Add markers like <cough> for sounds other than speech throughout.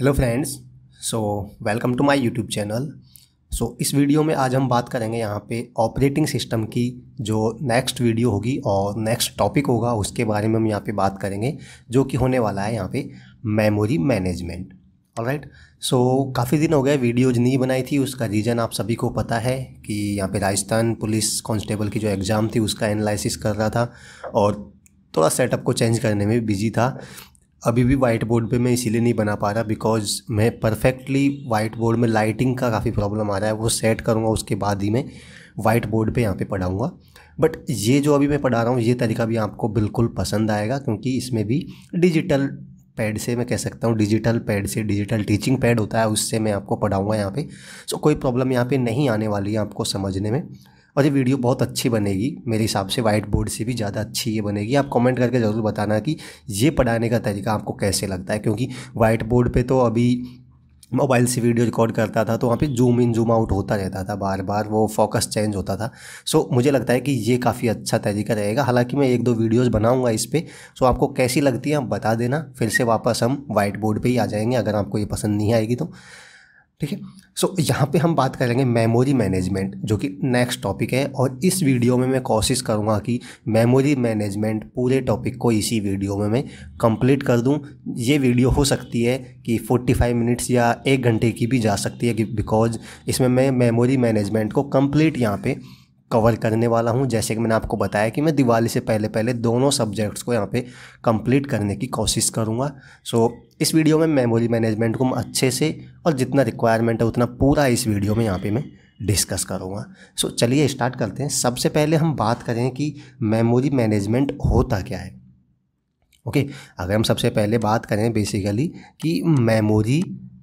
Hello friends so welcome to my YouTube channel so इस video में आज हम बात करेंगे यहाँ पे ऑपरेटिंग सिस्टम की जो नेक्स्ट वीडियो होगी और नेक्स्ट टॉपिक होगा उसके बारे में हम यहाँ पे बात करेंगे जो कि होने वाला है यहाँ पे मेमोरी मैनेजमेंट ऑलराइट सो काफ़ी दिन हो गए वीडियोज नहीं बनाई थी उसका रीज़न आप सभी को पता है कि यहाँ पे राजस्थान पुलिस कांस्टेबल की जो एग्ज़ाम थी उसका एनालिसिस कर रहा था और थोड़ा सेटअप को चेंज करने में बिजी था अभी भी वाइट बोर्ड पे मैं इसीलिए नहीं बना पा रहा बिकॉज मैं परफेक्टली वाइट बोर्ड में लाइटिंग का काफ़ी प्रॉब्लम आ रहा है वो सेट करूँगा उसके बाद ही मैं वाइट बोर्ड पे यहाँ पे पढ़ाऊँगा बट ये जो अभी मैं पढ़ा रहा हूँ ये तरीका भी आपको बिल्कुल पसंद आएगा क्योंकि इसमें भी डिजिटल पैड से मैं कह सकता हूँ डिजिटल पैड से डिजिटल टीचिंग पैड होता है उससे मैं आपको पढ़ाऊँगा यहाँ पर सो so, कोई प्रॉब्लम यहाँ पर नहीं आने वाली है आपको समझने में और ये वीडियो बहुत अच्छी बनेगी मेरे हिसाब से वाइट बोर्ड से भी ज़्यादा अच्छी ये बनेगी आप कमेंट करके ज़रूर बताना कि ये पढ़ाने का तरीका आपको कैसे लगता है क्योंकि वाइट बोर्ड पर तो अभी मोबाइल से वीडियो रिकॉर्ड करता था तो वहाँ पे जूम इन जूम आउट होता रहता था बार बार वो फोकस चेंज होता था सो so, मुझे लगता है कि ये काफ़ी अच्छा तरीका रहेगा हालांकि मैं एक दो वीडियोस बनाऊंगा इस पर सो तो so, आपको कैसी लगती है आप बता देना फिर से वापस हम वाइट बोर्ड पे ही आ जाएंगे अगर आपको ये पसंद नहीं आएगी तो ठीक है सो यहाँ पे हम बात करेंगे मेमोरी मैनेजमेंट जो कि नेक्स्ट टॉपिक है और इस वीडियो में मैं कोशिश करूँगा कि मेमोरी मैनेजमेंट पूरे टॉपिक को इसी वीडियो में मैं कंप्लीट कर दूँ ये वीडियो हो सकती है कि 45 मिनट्स या एक घंटे की भी जा सकती है बिकॉज इसमें मैं मेमोरी मैनेजमेंट को कम्प्लीट यहाँ पर कवर करने वाला हूँ जैसे कि मैंने आपको बताया कि मैं दिवाली से पहले पहले दोनों सब्जेक्ट्स को यहाँ पे कंप्लीट करने की कोशिश करूँगा सो so, इस वीडियो में मेमोरी मैनेजमेंट को मैं अच्छे से और जितना रिक्वायरमेंट है उतना पूरा इस वीडियो में यहाँ पे मैं डिस्कस करूँगा सो so, चलिए स्टार्ट करते हैं सबसे पहले हम बात करें कि मेमोरी मैनेजमेंट होता क्या है ओके okay, अगर हम सबसे पहले बात करें बेसिकली कि मेमोरी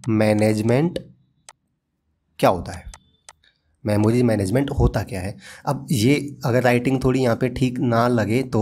मैनेजमेंट क्या होता है मेमोरी मैनेजमेंट होता क्या है अब ये अगर राइटिंग थोड़ी यहाँ पे ठीक ना लगे तो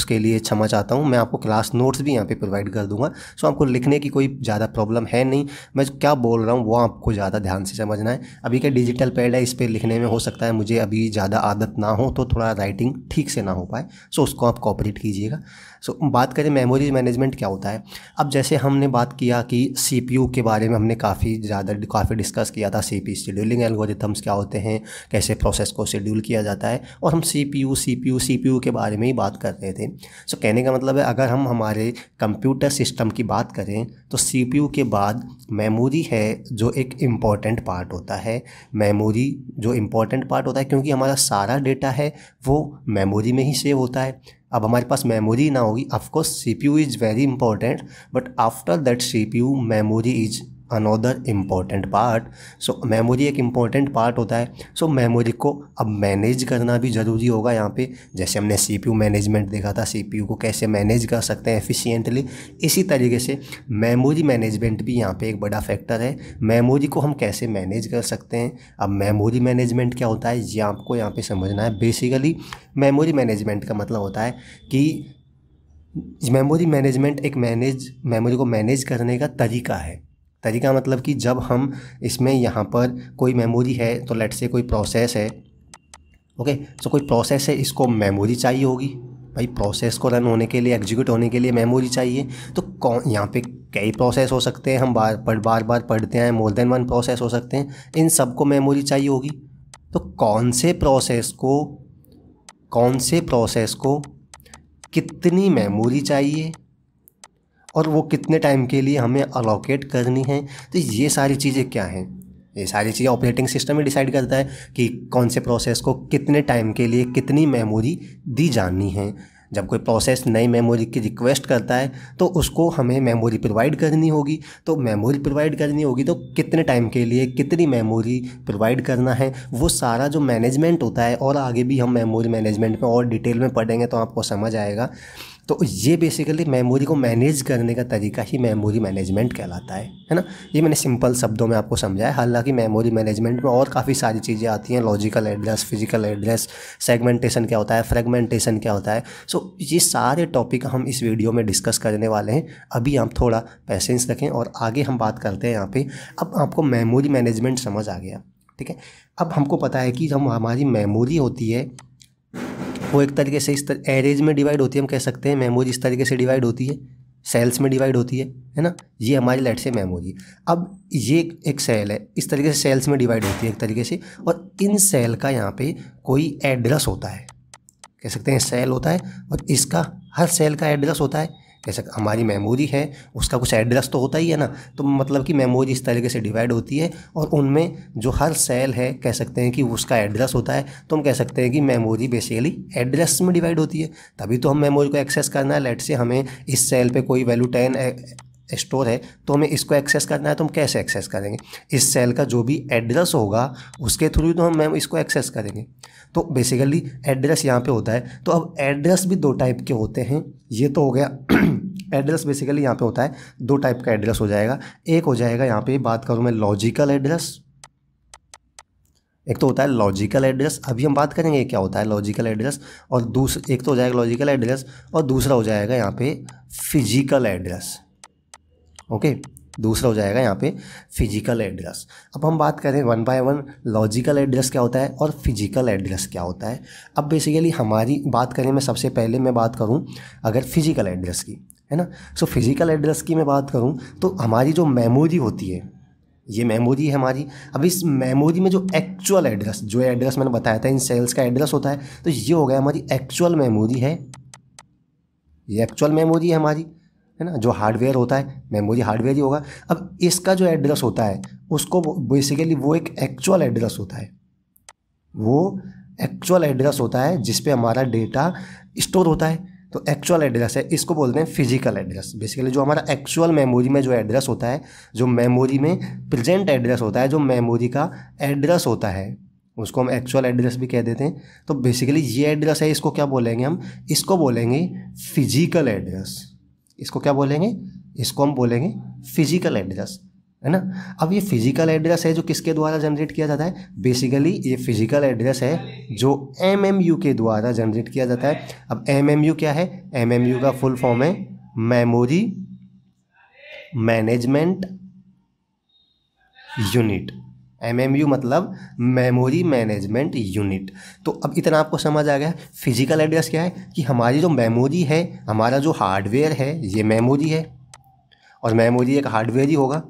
उसके लिए क्षमा चाहता हूँ मैं आपको क्लास नोट्स भी यहाँ पे प्रोवाइड कर दूंगा सो आपको लिखने की कोई ज़्यादा प्रॉब्लम है नहीं मैं क्या बोल रहा हूँ वो आपको ज़्यादा ध्यान से समझना है अभी क्या डिजिटल पैड है इस पर लिखने में हो सकता है मुझे अभी ज़्यादा आदत ना हो तो थोड़ा राइटिंग ठीक से ना हो पाए सो उसको आप कॉपरेट कीजिएगा सो so, बात करें मेमोरी मैनेजमेंट क्या होता है अब जैसे हमने बात किया कि सी के बारे में हमने काफ़ी ज़्यादा काफ़ी डिस्कस किया था सी पी शेड्यूलिंग एल्गोरिथम्स क्या होते हैं कैसे प्रोसेस को शेड्यूल किया जाता है और हम C P U C P U C P U के बारे में ही बात कर रहे थे सो so, कहने का मतलब है अगर हम हमारे कंप्यूटर सिस्टम की बात करें तो सी पी यू के बाद मेमोरी है जो एक इम्पॉर्टेंट पार्ट होता है मेमोरी जो इम्पॉर्टेंट पार्ट होता है क्योंकि हमारा सारा डेटा है वो मेमोरी में ही सेव होता है अब हमारे पास मेमोरी ना होगी of course C P U is very important but after that C P U memory is another important part so memory एक इम्पॉर्टेंट पार्ट होता है सो so, मेमोरी को अब मैनेज करना भी ज़रूरी होगा यहाँ पे जैसे हमने सी पी यू मैनेजमेंट देखा था सी पी यू को कैसे मैनेज कर सकते हैं एफिशिएंटली इसी तरीके से मेमोरी मैनेजमेंट भी यहाँ पे एक बड़ा फैक्टर है मेमोरी को हम कैसे मैनेज कर सकते हैं अब मेमोरी मैनेजमेंट क्या होता है ये आपको यहाँ पर समझना है बेसिकली मेमोरी मैनेजमेंट का मतलब होता है कि मेमोरी मैनेजमेंट एक मैनेज मेमोरी को मैनेज करने का तरीका है तरीका मतलब कि जब हम इसमें यहाँ पर कोई मेमोरी है तो लेट से कोई प्रोसेस है ओके सो कोई प्रोसेस है इसको मेमोरी चाहिए होगी भाई प्रोसेस को रन होने के लिए एग्जीक्यूट होने के लिए मेमोरी चाहिए तो कौन यहाँ पे कई प्रोसेस हो सकते हैं हम बार पढ़ बार बार पढ़ते हैं मोर देन वन प्रोसेस हो सकते हैं इन सब को मेमोरी चाहिए होगी तो कौन से प्रोसेस को कौन से प्रोसेस को कितनी मेमोरी चाहिए और वो कितने टाइम के लिए हमें अलोकेट करनी है तो ये सारी चीज़ें क्या हैं ये सारी चीज़ें ऑपरेटिंग सिस्टम ही डिसाइड करता है कि कौन से प्रोसेस को कितने टाइम के लिए कितनी मेमोरी दी जानी है जब कोई प्रोसेस नई मेमोरी की रिक्वेस्ट करता है तो उसको हमें मेमोरी प्रोवाइड करनी होगी तो मेमोरी प्रोवाइड करनी होगी तो कितने टाइम के लिए कितनी मेमोरी प्रोवाइड करना है वो सारा जो मैनेजमेंट होता है और आगे भी हम मेमोरी मैनेजमेंट में और डिटेल में पढ़ेंगे तो आपको समझ आएगा तो ये बेसिकली मेमोरी को मैनेज करने का तरीका ही मेमोरी मैनेजमेंट कहलाता है है ना ये मैंने सिंपल शब्दों में आपको समझाया हालांकि मेमोरी मैनेजमेंट में और काफ़ी सारी चीज़ें आती हैं logical address physical address segmentation क्या होता है फ्रेगमेंटेशन क्या होता है सो ये सारे टॉपिक हम इस वीडियो में डिस्कस करने वाले हैं अभी आप थोड़ा पैसेंस रखें और आगे हम बात करते हैं यहाँ पर अब आपको मेमोरी मैनेजमेंट समझ आ गया ठीक है अब हमको पता है कि हम हमारी मेमोरी होती है वो एक तरीके से इस एरेज में डिवाइड होती है हम कह सकते हैं मेमोरी इस तरीके से डिवाइड होती है सेल्स में डिवाइड होती है है ना ये हमारी लाइट से मेमोरी अब ये एक सेल है इस तरीके से सेल्स में डिवाइड होती है एक तरीके से और इन सेल का यहाँ पे कोई एड्रेस होता है कह सकते हैं सेल होता है और इसका हर सेल का एड्रेस होता है जैसे हमारी मेमोरी है उसका कुछ एड्रेस तो होता ही है ना तो मतलब कि मेमोरी इस तरीके से डिवाइड होती है और उनमें जो हर सेल है कह सकते हैं कि उसका एड्रेस होता है तो हम कह सकते हैं कि मेमोरी बेसिकली एड्रेस में डिवाइड होती है तभी तो हम मेमोरी को एक्सेस करना है लेट से हमें इस सेल पर कोई वैल्यू टेन स्टोर है तो हमें इसको एक्सेस करना है तो हम कैसे एक्सेस करेंगे इस सेल का जो भी एड्रेस होगा उसके थ्रू तो हम मैम इसको एक्सेस करेंगे तो बेसिकली एड्रेस यहाँ पे होता है तो अब एड्रेस भी दो टाइप के होते हैं ये तो हो गया एड्रेस <clears throat> बेसिकली यहाँ पे होता है दो टाइप का एड्रेस हो जाएगा एक हो जाएगा यहाँ पे बात करूँ मैं लॉजिकल एड्रेस एक तो होता है लॉजिकल एड्रेस अभी हम बात करेंगे क्या होता है लॉजिकल एड्रेस और दूसरा एक तो हो जाएगा लॉजिकल एड्रेस और दूसरा हो जाएगा यहाँ पे फिजिकल एड्रेस ओके okay? दूसरा हो जाएगा यहाँ पे फिजिकल एड्रेस अब हम बात करें one by one logical address क्या होता है और फिजिकल एड्रेस क्या होता है अब बेसिकली हमारी बात करें मैं सबसे पहले मैं बात करूँ अगर फिजिकल एड्रेस की है ना सो फिजिकल एड्रेस की मैं बात करूँ तो हमारी जो मेमोरी होती है ये मेमोरी है हमारी अब इस मेमोरी में जो एक्चुअल एड्रेस जो एड्रेस मैंने बताया था इन सेल्स का एड्रेस होता है तो ये हो गया हमारी एक्चुअल मेमोरी है ये एक्चुअल मेमोरी है हमारी है ना जो हार्डवेयर होता है मेमोरी हार्डवेयर ही होगा अब इसका जो एड्रेस होता है उसको बेसिकली वो एक एक्चुअल एड्रेस होता है वो एक्चुअल एड्रेस होता है जिस पे हमारा डेटा स्टोर होता है तो एक्चुअल एड्रेस है इसको बोलते हैं फिजिकल एड्रेस बेसिकली जो हमारा एक्चुअल मेमोरी में जो एड्रेस होता है जो मेमोरी में प्रेजेंट एड्रेस होता है जो मेमोरी का एड्रेस होता है उसको हम एक्चुअल एड्रेस भी कह देते हैं तो बेसिकली ये एड्रेस है इसको क्या बोलेंगे हम इसको बोलेंगे फिजिकल एड्रेस इसको क्या बोलेंगे इसको हम बोलेंगे फिजिकल एड्रेस है ना अब ये फिजिकल एड्रेस है जो किसके द्वारा जनरेट किया जाता है बेसिकली ये फिजिकल एड्रेस है जो एम एम यू के द्वारा जनरेट किया जाता है अब एम एम यू क्या है एम एम यू का फुल फॉर्म है मेमोरी मैनेजमेंट यूनिट एम मतलब मेमोरी मैनेजमेंट यूनिट तो अब इतना आपको समझ आ गया फिजिकल एड्रेस क्या है कि हमारी जो मेमोरी है हमारा जो हार्डवेयर है ये मेमोरी है और मेमोरी एक हार्डवेयर ही होगा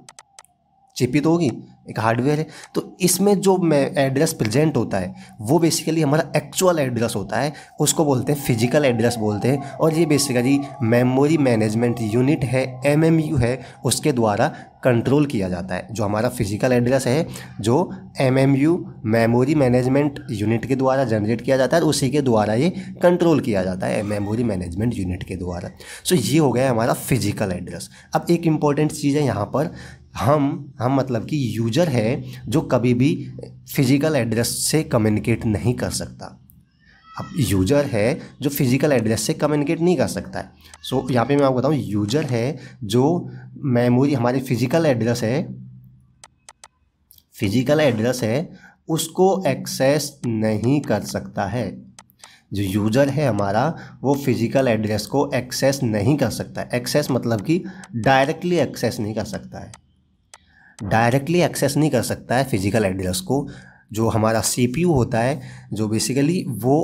चिपित तो होगी एक हार्डवेयर है तो इसमें जो एड्रेस प्रेजेंट होता है वो बेसिकली हमारा एक्चुअल एड्रेस होता है उसको बोलते हैं फिजिकल एड्रेस बोलते हैं और ये बेसिकली मेमोरी मैनेजमेंट यूनिट है एमएमयू है उसके द्वारा कंट्रोल किया जाता है जो हमारा फिजिकल एड्रेस है जो M M U memory management unit के द्वारा जनरेट किया जाता है उसी के द्वारा ये कंट्रोल किया जाता है मेमोरी मैनेजमेंट यूनिट के द्वारा सो so, ये हो गया हमारा फिजिकल एड्रेस अब एक इम्पॉर्टेंट चीज़ है यहाँ पर हम हम मतलब कि यूजर है जो कभी भी फिज़िकल एड्रेस से कम्युनिकेट नहीं कर सकता अब यूजर है जो फिज़िकल एड्रेस से कम्युनिकेट नहीं कर सकता है सो so, यहाँ पे मैं आपको बताऊँ यूजर है जो मेमोरी हमारी फिज़िकल एड्रेस है फिज़िकल एड्रेस है उसको एक्सेस नहीं कर सकता है जो यूज़र है हमारा वो फिज़िकल एड्रेस को एक्सेस नहीं कर सकता एक्सेस मतलब कि डायरेक्टली एक्सेस नहीं कर सकता है डायरेक्टली एक्सेस नहीं कर सकता है फिजिकल एड्रेस को जो हमारा सी होता है जो बेसिकली वो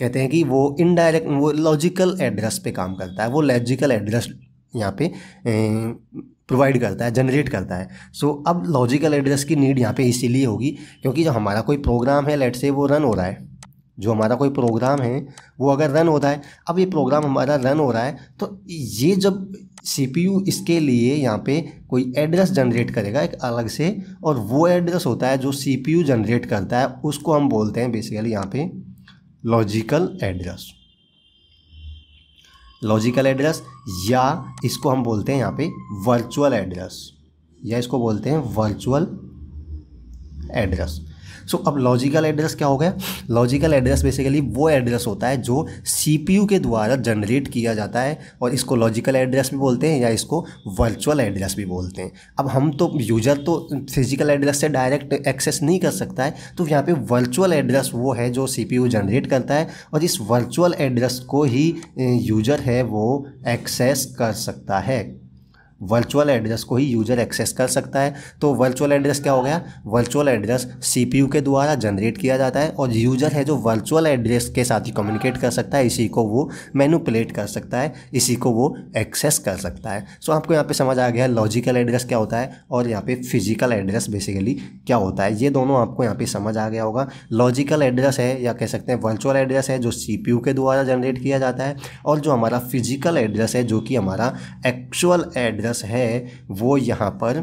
कहते हैं कि वो इनडायरेक्ट वो लॉजिकल एड्रेस पे काम करता है वो लॉजिकल एड्रेस यहाँ पे प्रोवाइड करता है जनरेट करता है सो so, अब लॉजिकल एड्रेस की नीड यहाँ पे इसीलिए होगी क्योंकि जो हमारा कोई प्रोग्राम है लेट से वो रन हो रहा है जो हमारा कोई प्रोग्राम है वो अगर रन हो रहा है अब ये प्रोग्राम हमारा रन हो रहा है तो ये जब सी इसके लिए यहाँ पे कोई एड्रेस जनरेट करेगा एक अलग से और वो एड्रेस होता है जो सीपीयू जनरेट करता है उसको हम बोलते हैं बेसिकली यहाँ पे लॉजिकल एड्रेस लॉजिकल एड्रेस या इसको हम बोलते हैं यहाँ पे वर्चुअल एड्रेस या इसको बोलते हैं वर्चुअल एड्रेस सो अब लॉजिकल एड्रेस क्या हो गया लॉजिकल एड्रेस बेसिकली वो एड्रेस होता है जो सी के द्वारा जनरेट किया जाता है और इसको लॉजिकल एड्रेस भी बोलते हैं या इसको वर्चुअल एड्रेस भी बोलते हैं अब हम तो यूजर तो फिजिकल एड्रेस से डायरेक्ट एक्सेस नहीं कर सकता है तो यहाँ पे वर्चुअल एड्रेस वो है जो सी जनरेट करता है और इस वर्चुअल एड्रेस को ही यूजर है वो एक्सेस कर सकता है वर्चुअल एड्रेस को ही यूजर एक्सेस कर सकता है तो वर्चुअल एड्रेस क्या हो गया वर्चुअल एड्रेस सीपीयू के द्वारा जनरेट किया जाता है और यूजर है जो वर्चुअल एड्रेस के साथ ही कम्युनिकेट कर सकता है इसी को वो मैनुपलेट कर सकता है इसी को वो एक्सेस कर सकता है सो आपको यहाँ पे समझ आ गया लॉजिकल एड्रेस क्या होता है और यहाँ पे फिजिकल एड्रेस बेसिकली क्या होता है ये दोनों आपको यहाँ पे समझ आ गया होगा लॉजिकल एड्रेस है या कह सकते हैं वर्चुअल एड्रेस है जो सी के द्वारा जनरेट किया जाता है और जो हमारा फिजिकल एड्रेस है जो कि हमारा एक्चुअल एड्रेस प्रोसेस है वो यहाँ पर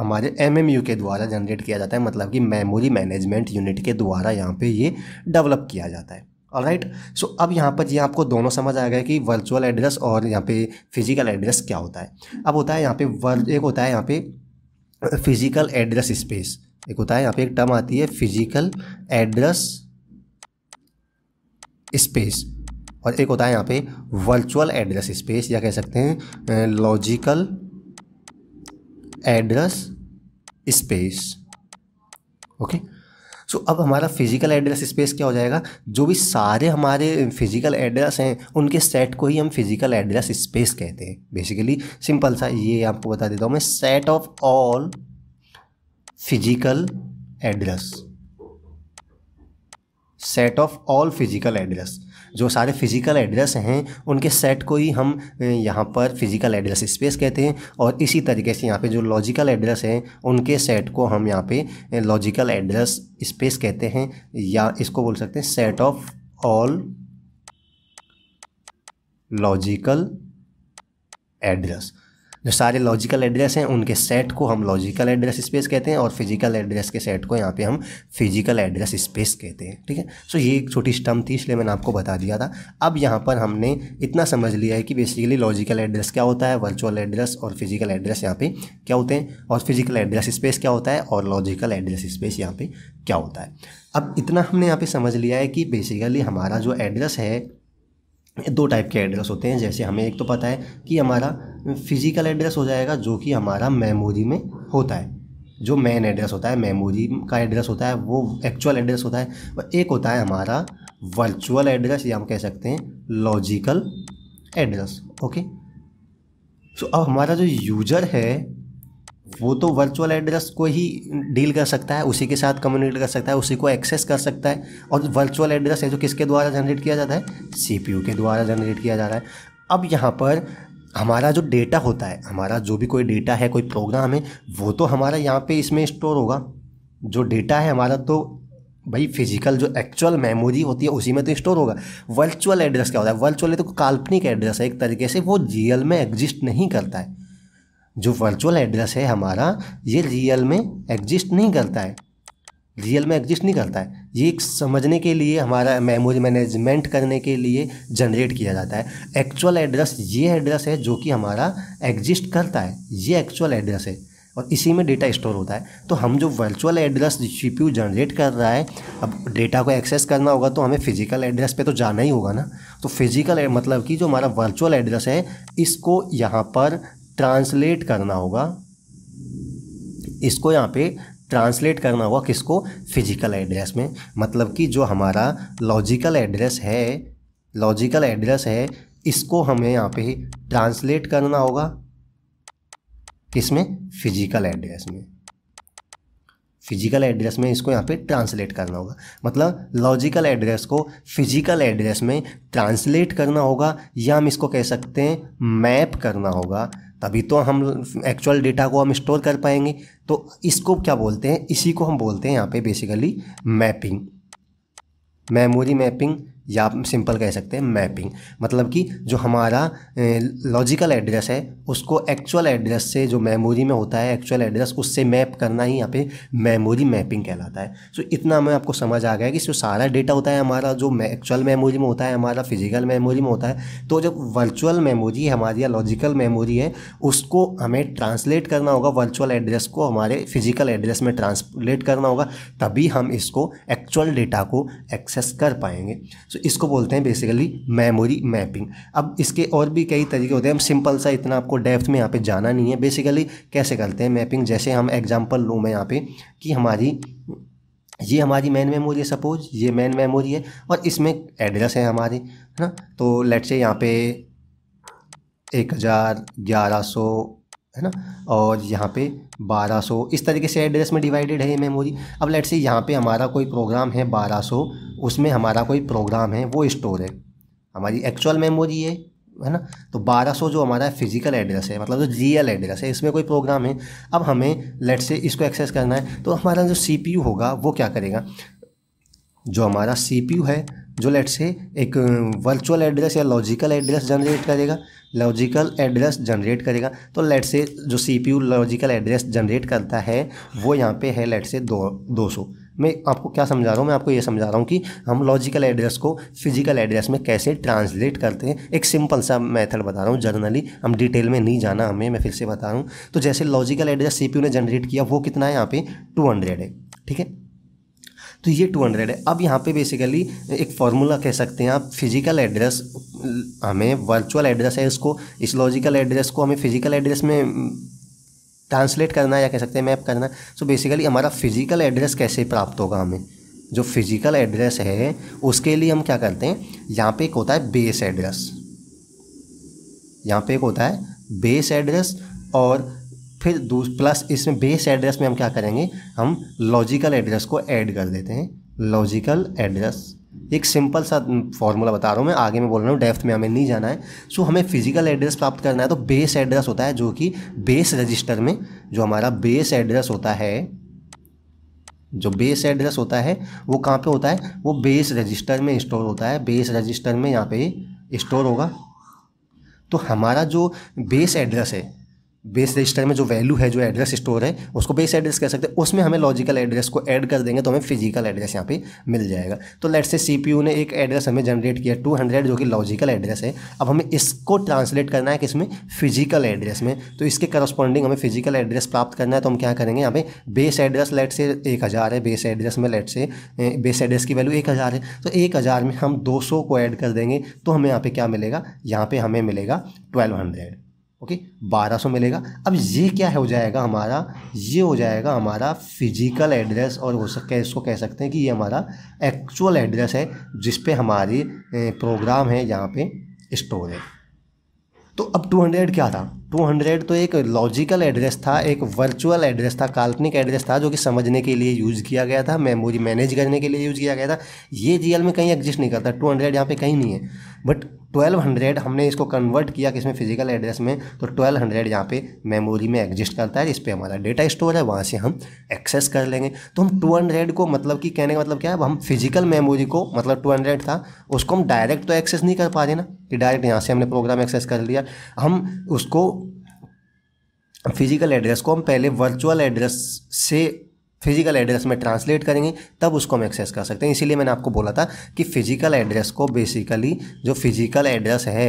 हमारे एमएमयू के द्वारा जनरेट किया जाता है मतलब कि मेमोरी मैनेजमेंट यूनिट के द्वारा यहाँ पे ये डेवलप किया जाता है राइट सो so, अब यहाँ पर ये आपको दोनों समझ आ गया कि वर्चुअल एड्रेस और यहाँ पे फिजिकल एड्रेस क्या होता है अब होता है यहाँ पे वर् एक होता है यहाँ पे फिजिकल एड्रेस स्पेस एक होता है यहाँ पे एक टर्म आती है फिजिकल एड्रेस स्पेस और एक होता है यहाँ पे वर्चुअल एड्रेस स्पेस या कह सकते हैं logical address space okay so अब हमारा फिजिकल एड्रेस स्पेस क्या हो जाएगा जो भी सारे हमारे फिजिकल एड्रेस हैं उनके सेट को ही हम फिजिकल एड्रेस स्पेस कहते हैं बेसिकली सिंपल सा ये आपको बता देता हूँ मैं set of all physical address set of all physical address जो सारे फिज़िकल एड्रेस हैं उनके सेट को ही हम यहाँ पर फिज़िकल एड्रेस स्पेस कहते हैं और इसी तरीके से यहाँ पे जो लॉजिकल एड्रेस हैं उनके सेट को हम यहाँ पे लॉजिकल एड्रेस स्पेस कहते हैं या इसको बोल सकते हैं set of all logical address जो सारे लॉजिकल एड्रेस हैं उनके सेट को हम लॉजिकल एड्रेस स्पेस कहते हैं और फिजिकल एड्रेस के सेट को यहाँ पे हम फिजिकल एड्रेस स्पेस कहते हैं ठीक है सो ये एक छोटी स्टम थी इसलिए मैंने आपको बता दिया था अब यहाँ पर हमने इतना समझ लिया है कि बेसिकली लॉजिकल एड्रेस क्या होता है वर्चुअल एड्रेस और फिजिकल एड्रेस यहाँ पे क्या होते हैं और फिजिकल एड्रेस स्पेस क्या होता है और लॉजिकल एड्रेस स्पेस यहाँ पे क्या होता है अब इतना हमने यहाँ पे समझ लिया है कि बेसिकली हमारा जो एड्रेस है दो टाइप के एड्रेस होते हैं जैसे हमें एक तो पता है कि हमारा फिज़िकल एड्रेस हो जाएगा जो कि हमारा मेमोरी में होता है जो मेन एड्रेस होता है मेमोरी का एड्रेस होता है वो एक्चुअल एड्रेस होता है और एक होता है हमारा वर्चुअल एड्रेस या हम कह सकते हैं लॉजिकल एड्रेस ओके सो अब हमारा जो यूज़र है वो तो वर्चुअल एड्रेस को ही डील कर सकता है उसी के साथ कम्युनिकेट कर सकता है उसी को एक्सेस कर सकता है और वर्चुअल एड्रेस है जो किसके द्वारा जनरेट किया जाता है सी के द्वारा जनरेट किया जा रहा है अब यहाँ पर हमारा जो डेटा होता है हमारा जो भी कोई डेटा है कोई प्रोग्राम है वो तो हमारा यहाँ पे इसमें स्टोर होगा जो डेटा है हमारा तो भाई फिजिकल जो एक्चुअल मेमोरी होती है उसी में तो स्टोर होगा वर्चुअल एड्रेस क्या होता है वर्चुअल तो काल्पनिक एड्रेस है एक तरीके से वो जीएल में एग्जिस्ट नहीं करता है जो वर्चुअल एड्रेस है हमारा ये रियल में एग्जिस्ट नहीं करता है रियल में एग्जिस्ट नहीं करता है ये समझने के लिए हमारा मेमोरी मैनेजमेंट करने के लिए जनरेट किया जाता है एक्चुअल एड्रेस ये एड्रेस है जो कि हमारा एग्जिस्ट करता है ये एक्चुअल एड्रेस है और इसी में डेटा स्टोर होता है तो हम जो वर्चुअल एड्रेस सीपीयू जनरेट कर रहा है अब डेटा को एक्सेस करना होगा तो हमें फिजिकल एड्रेस पे तो जाना ही होगा ना तो फिजिकल मतलब कि जो हमारा वर्चुअल एड्रेस है इसको यहाँ पर ट्रांसलेट करना होगा इसको यहाँ पे ट्रांसलेट करना होगा किसको फिजिकल एड्रेस में मतलब कि जो हमारा लॉजिकल एड्रेस है लॉजिकल एड्रेस है इसको हमें यहाँ पे ट्रांसलेट करना होगा किसमें फिजिकल एड्रेस में फिजिकल एड्रेस में इसको यहाँ पे ट्रांसलेट करना होगा मतलब लॉजिकल एड्रेस को फिजिकल एड्रेस में ट्रांसलेट करना होगा या हम इसको कह सकते हैं मैप करना होगा तभी तो हम एक्चुअल डेटा को हम स्टोर कर पाएंगे तो इसको क्या बोलते हैं इसी को हम बोलते हैं यहाँ पे बेसिकली मैपिंग मेमोरी मैपिंग या सिंपल कह सकते हैं मैपिंग मतलब कि जो हमारा लॉजिकल एड्रेस है उसको एक्चुअल एड्रेस से जो मेमोरी में होता है एक्चुअल एड्रेस उससे मैप करना ही यहाँ पे मेमोरी मैपिंग कहलाता है सो so, इतना हमें आपको समझ आ गया कि जो सारा डेटा होता है हमारा जो एक्चुअल मेमोरी में होता है हमारा फिजिकल मेमोरी में होता है तो जब वर्चुअल मेमोरी हमारी या लॉजिकल मेमोरी है उसको हमें ट्रांसलेट करना होगा वर्चुअल एड्रेस को हमारे फिजिकल एड्रेस में ट्रांसलेट करना होगा तभी हम इसको एक्चुअल डेटा को एक्सेस कर पाएंगे सो इसको बोलते हैं बेसिकली मेमोरी मैपिंग अब इसके और भी कई तरीके होते हैं हम सिंपल सा इतना आपको डेप्थ में यहाँ पे जाना नहीं है बेसिकली कैसे करते हैं मैपिंग जैसे हम एग्जांपल लूँ मैं यहाँ पे कि हमारी ये हमारी मेन मेमोरी है सपोज ये मेन मेमोरी है और इसमें एड्रेस है हमारी है ना तो लेट से यहाँ पे एक हज़ार ग्यारह सौ है ना और यहाँ पे 1200 इस तरीके से एड्रेस में डिवाइडेड है ये मेमोरी अब लेट्स से यहाँ पे हमारा कोई प्रोग्राम है 1200 उसमें हमारा कोई प्रोग्राम है वो स्टोर है हमारी एक्चुअल मेमोरी है है ना तो 1200 जो हमारा फिजिकल एड्रेस है मतलब जो जीएल एड्रेस है इसमें कोई प्रोग्राम है अब हमें लेट से इसको एक्सेस करना है तो हमारा जो सी होगा वो क्या करेगा जो हमारा सी है जो लेट से एक वर्चुअल एड्रेस या लॉजिकल एड्रेस जनरेट करेगा लॉजिकल एड्रेस जनरेट करेगा तो लेट से जो सीपीयू लॉजिकल एड्रेस जनरेट करता है वो यहाँ पे है लेट से दो दो सौ मैं आपको क्या समझा रहा हूँ मैं आपको ये समझा रहा हूँ कि हम लॉजिकल एड्रेस को फिजिकल एड्रेस में कैसे ट्रांसलेट करते हैं एक सिंपल सा मेथड बता रहा हूँ जर्नली हम डिटेल में नहीं जाना हमें मैं फिर से बता रहा हूँ तो जैसे लॉजिकल एड्रेस सी ने जनरेट किया वो कितना है यहाँ पे टू हंड्रेड है ठीक है तो ये टू हंड्रेड है अब यहाँ पे बेसिकली एक फार्मूला कह सकते हैं आप फिजिकल एड्रेस हमें वर्चुअल एड्रेस है इसको इस लॉजिकल एड्रेस को हमें फिजिकल एड्रेस में ट्रांसलेट हम्म, करना या कह सकते हैं मैप करना सो बेसिकली हमारा फिजिकल एड्रेस कैसे प्राप्त होगा हमें जो फिजिकल एड्रेस है उसके लिए हम क्या करते हैं यहाँ पे एक होता है बेस एड्रेस यहाँ पे एक होता है बेस एड्रेस और फिर प्लस इसमें बेस एड्रेस में हम क्या करेंगे हम लॉजिकल एड्रेस को ऐड कर देते हैं लॉजिकल एड्रेस एक सिंपल सा फॉर्मूला बता रहा हूँ मैं आगे में बोल रहा हूँ डेफ्थ में हमें नहीं जाना है सो हमें फिजिकल एड्रेस प्राप्त करना है तो बेस एड्रेस होता है जो कि बेस रजिस्टर में जो हमारा बेस एड्रेस होता है जो बेस एड्रेस होता है वो कहाँ पे होता है वो बेस रजिस्टर में स्टोर होता है बेस रजिस्टर में यहाँ पे स्टोर होगा तो हमारा जो बेस एड्रेस है बेस रजिस्टर में जो वैल्यू है जो एड्रेस स्टोर है उसको बेस एड्रेस कह सकते हैं उसमें हमें लॉजिकल एड्रेस को ऐड कर देंगे तो हमें फिजिकल एड्रेस यहाँ पे मिल जाएगा तो लेट से सीपीयू ने एक एड्रेस हमें जनरेट किया 200 जो कि लॉजिकल एड्रेस है अब हमें इसको ट्रांसलेट करना है कि इसमें फिजिकल एड्रेस में तो इसके करस्पॉन्डिंग हमें फिजिकल एड्रेस प्राप्त करना है तो हम क्या करेंगे यहाँ पे बेस एड्रेस लेट से एक है बेस एड्रेस में लेट से बेस एड्रेस की वैल्यू एक है तो एक में हम दो को ऐड कर देंगे तो हमें यहाँ पर क्या मिलेगा यहाँ पर हमें मिलेगा ट्वेल्व ओके बारह सौ मिलेगा अब ये क्या हो जाएगा हमारा ये हो जाएगा हमारा फिजिकल एड्रेस और हो सकता है इसको कह सकते हैं कि ये हमारा एक्चुअल एड्रेस है जिस पे हमारी प्रोग्राम है यहाँ पे स्टोर है तो अब 200 क्या था 200 तो एक लॉजिकल एड्रेस था एक वर्चुअल एड्रेस था काल्पनिक एड्रेस था जो कि समझने के लिए यूज़ किया गया था मेमोरी मैनेज करने के लिए यूज़ किया गया था ये जीएल में कहीं एग्जिस्ट नहीं करता 200 हंड्रेड यहाँ पर कहीं नहीं है बट 1200 हमने इसको कन्वर्ट किया इसमें फिजिकल एड्रेस में तो 1200 हंड्रेड यहाँ पर मेमोरी में एग्जिस्ट करता है इस पर हमारा डेटा स्टोर है वहाँ से हम एक्सेस कर लेंगे तो हम 200 को मतलब कि कहने का मतलब क्या है हम फिजिकल मेमोरी को मतलब 200 था उसको हम डायरेक्ट तो एक्सेस नहीं कर पा रहे ना कि डायरेक्ट यहाँ से हमने प्रोग्राम एक्सेस कर लिया हम उसको फिजिकल एड्रेस को हम पहले वर्चुअल एड्रेस से फिजिकल एड्रेस में ट्रांसलेट करेंगे तब उसको हम एक्सेस कर सकते हैं इसीलिए मैंने आपको बोला था कि फिजिकल एड्रेस को बेसिकली जो फिजिकल एड्रेस है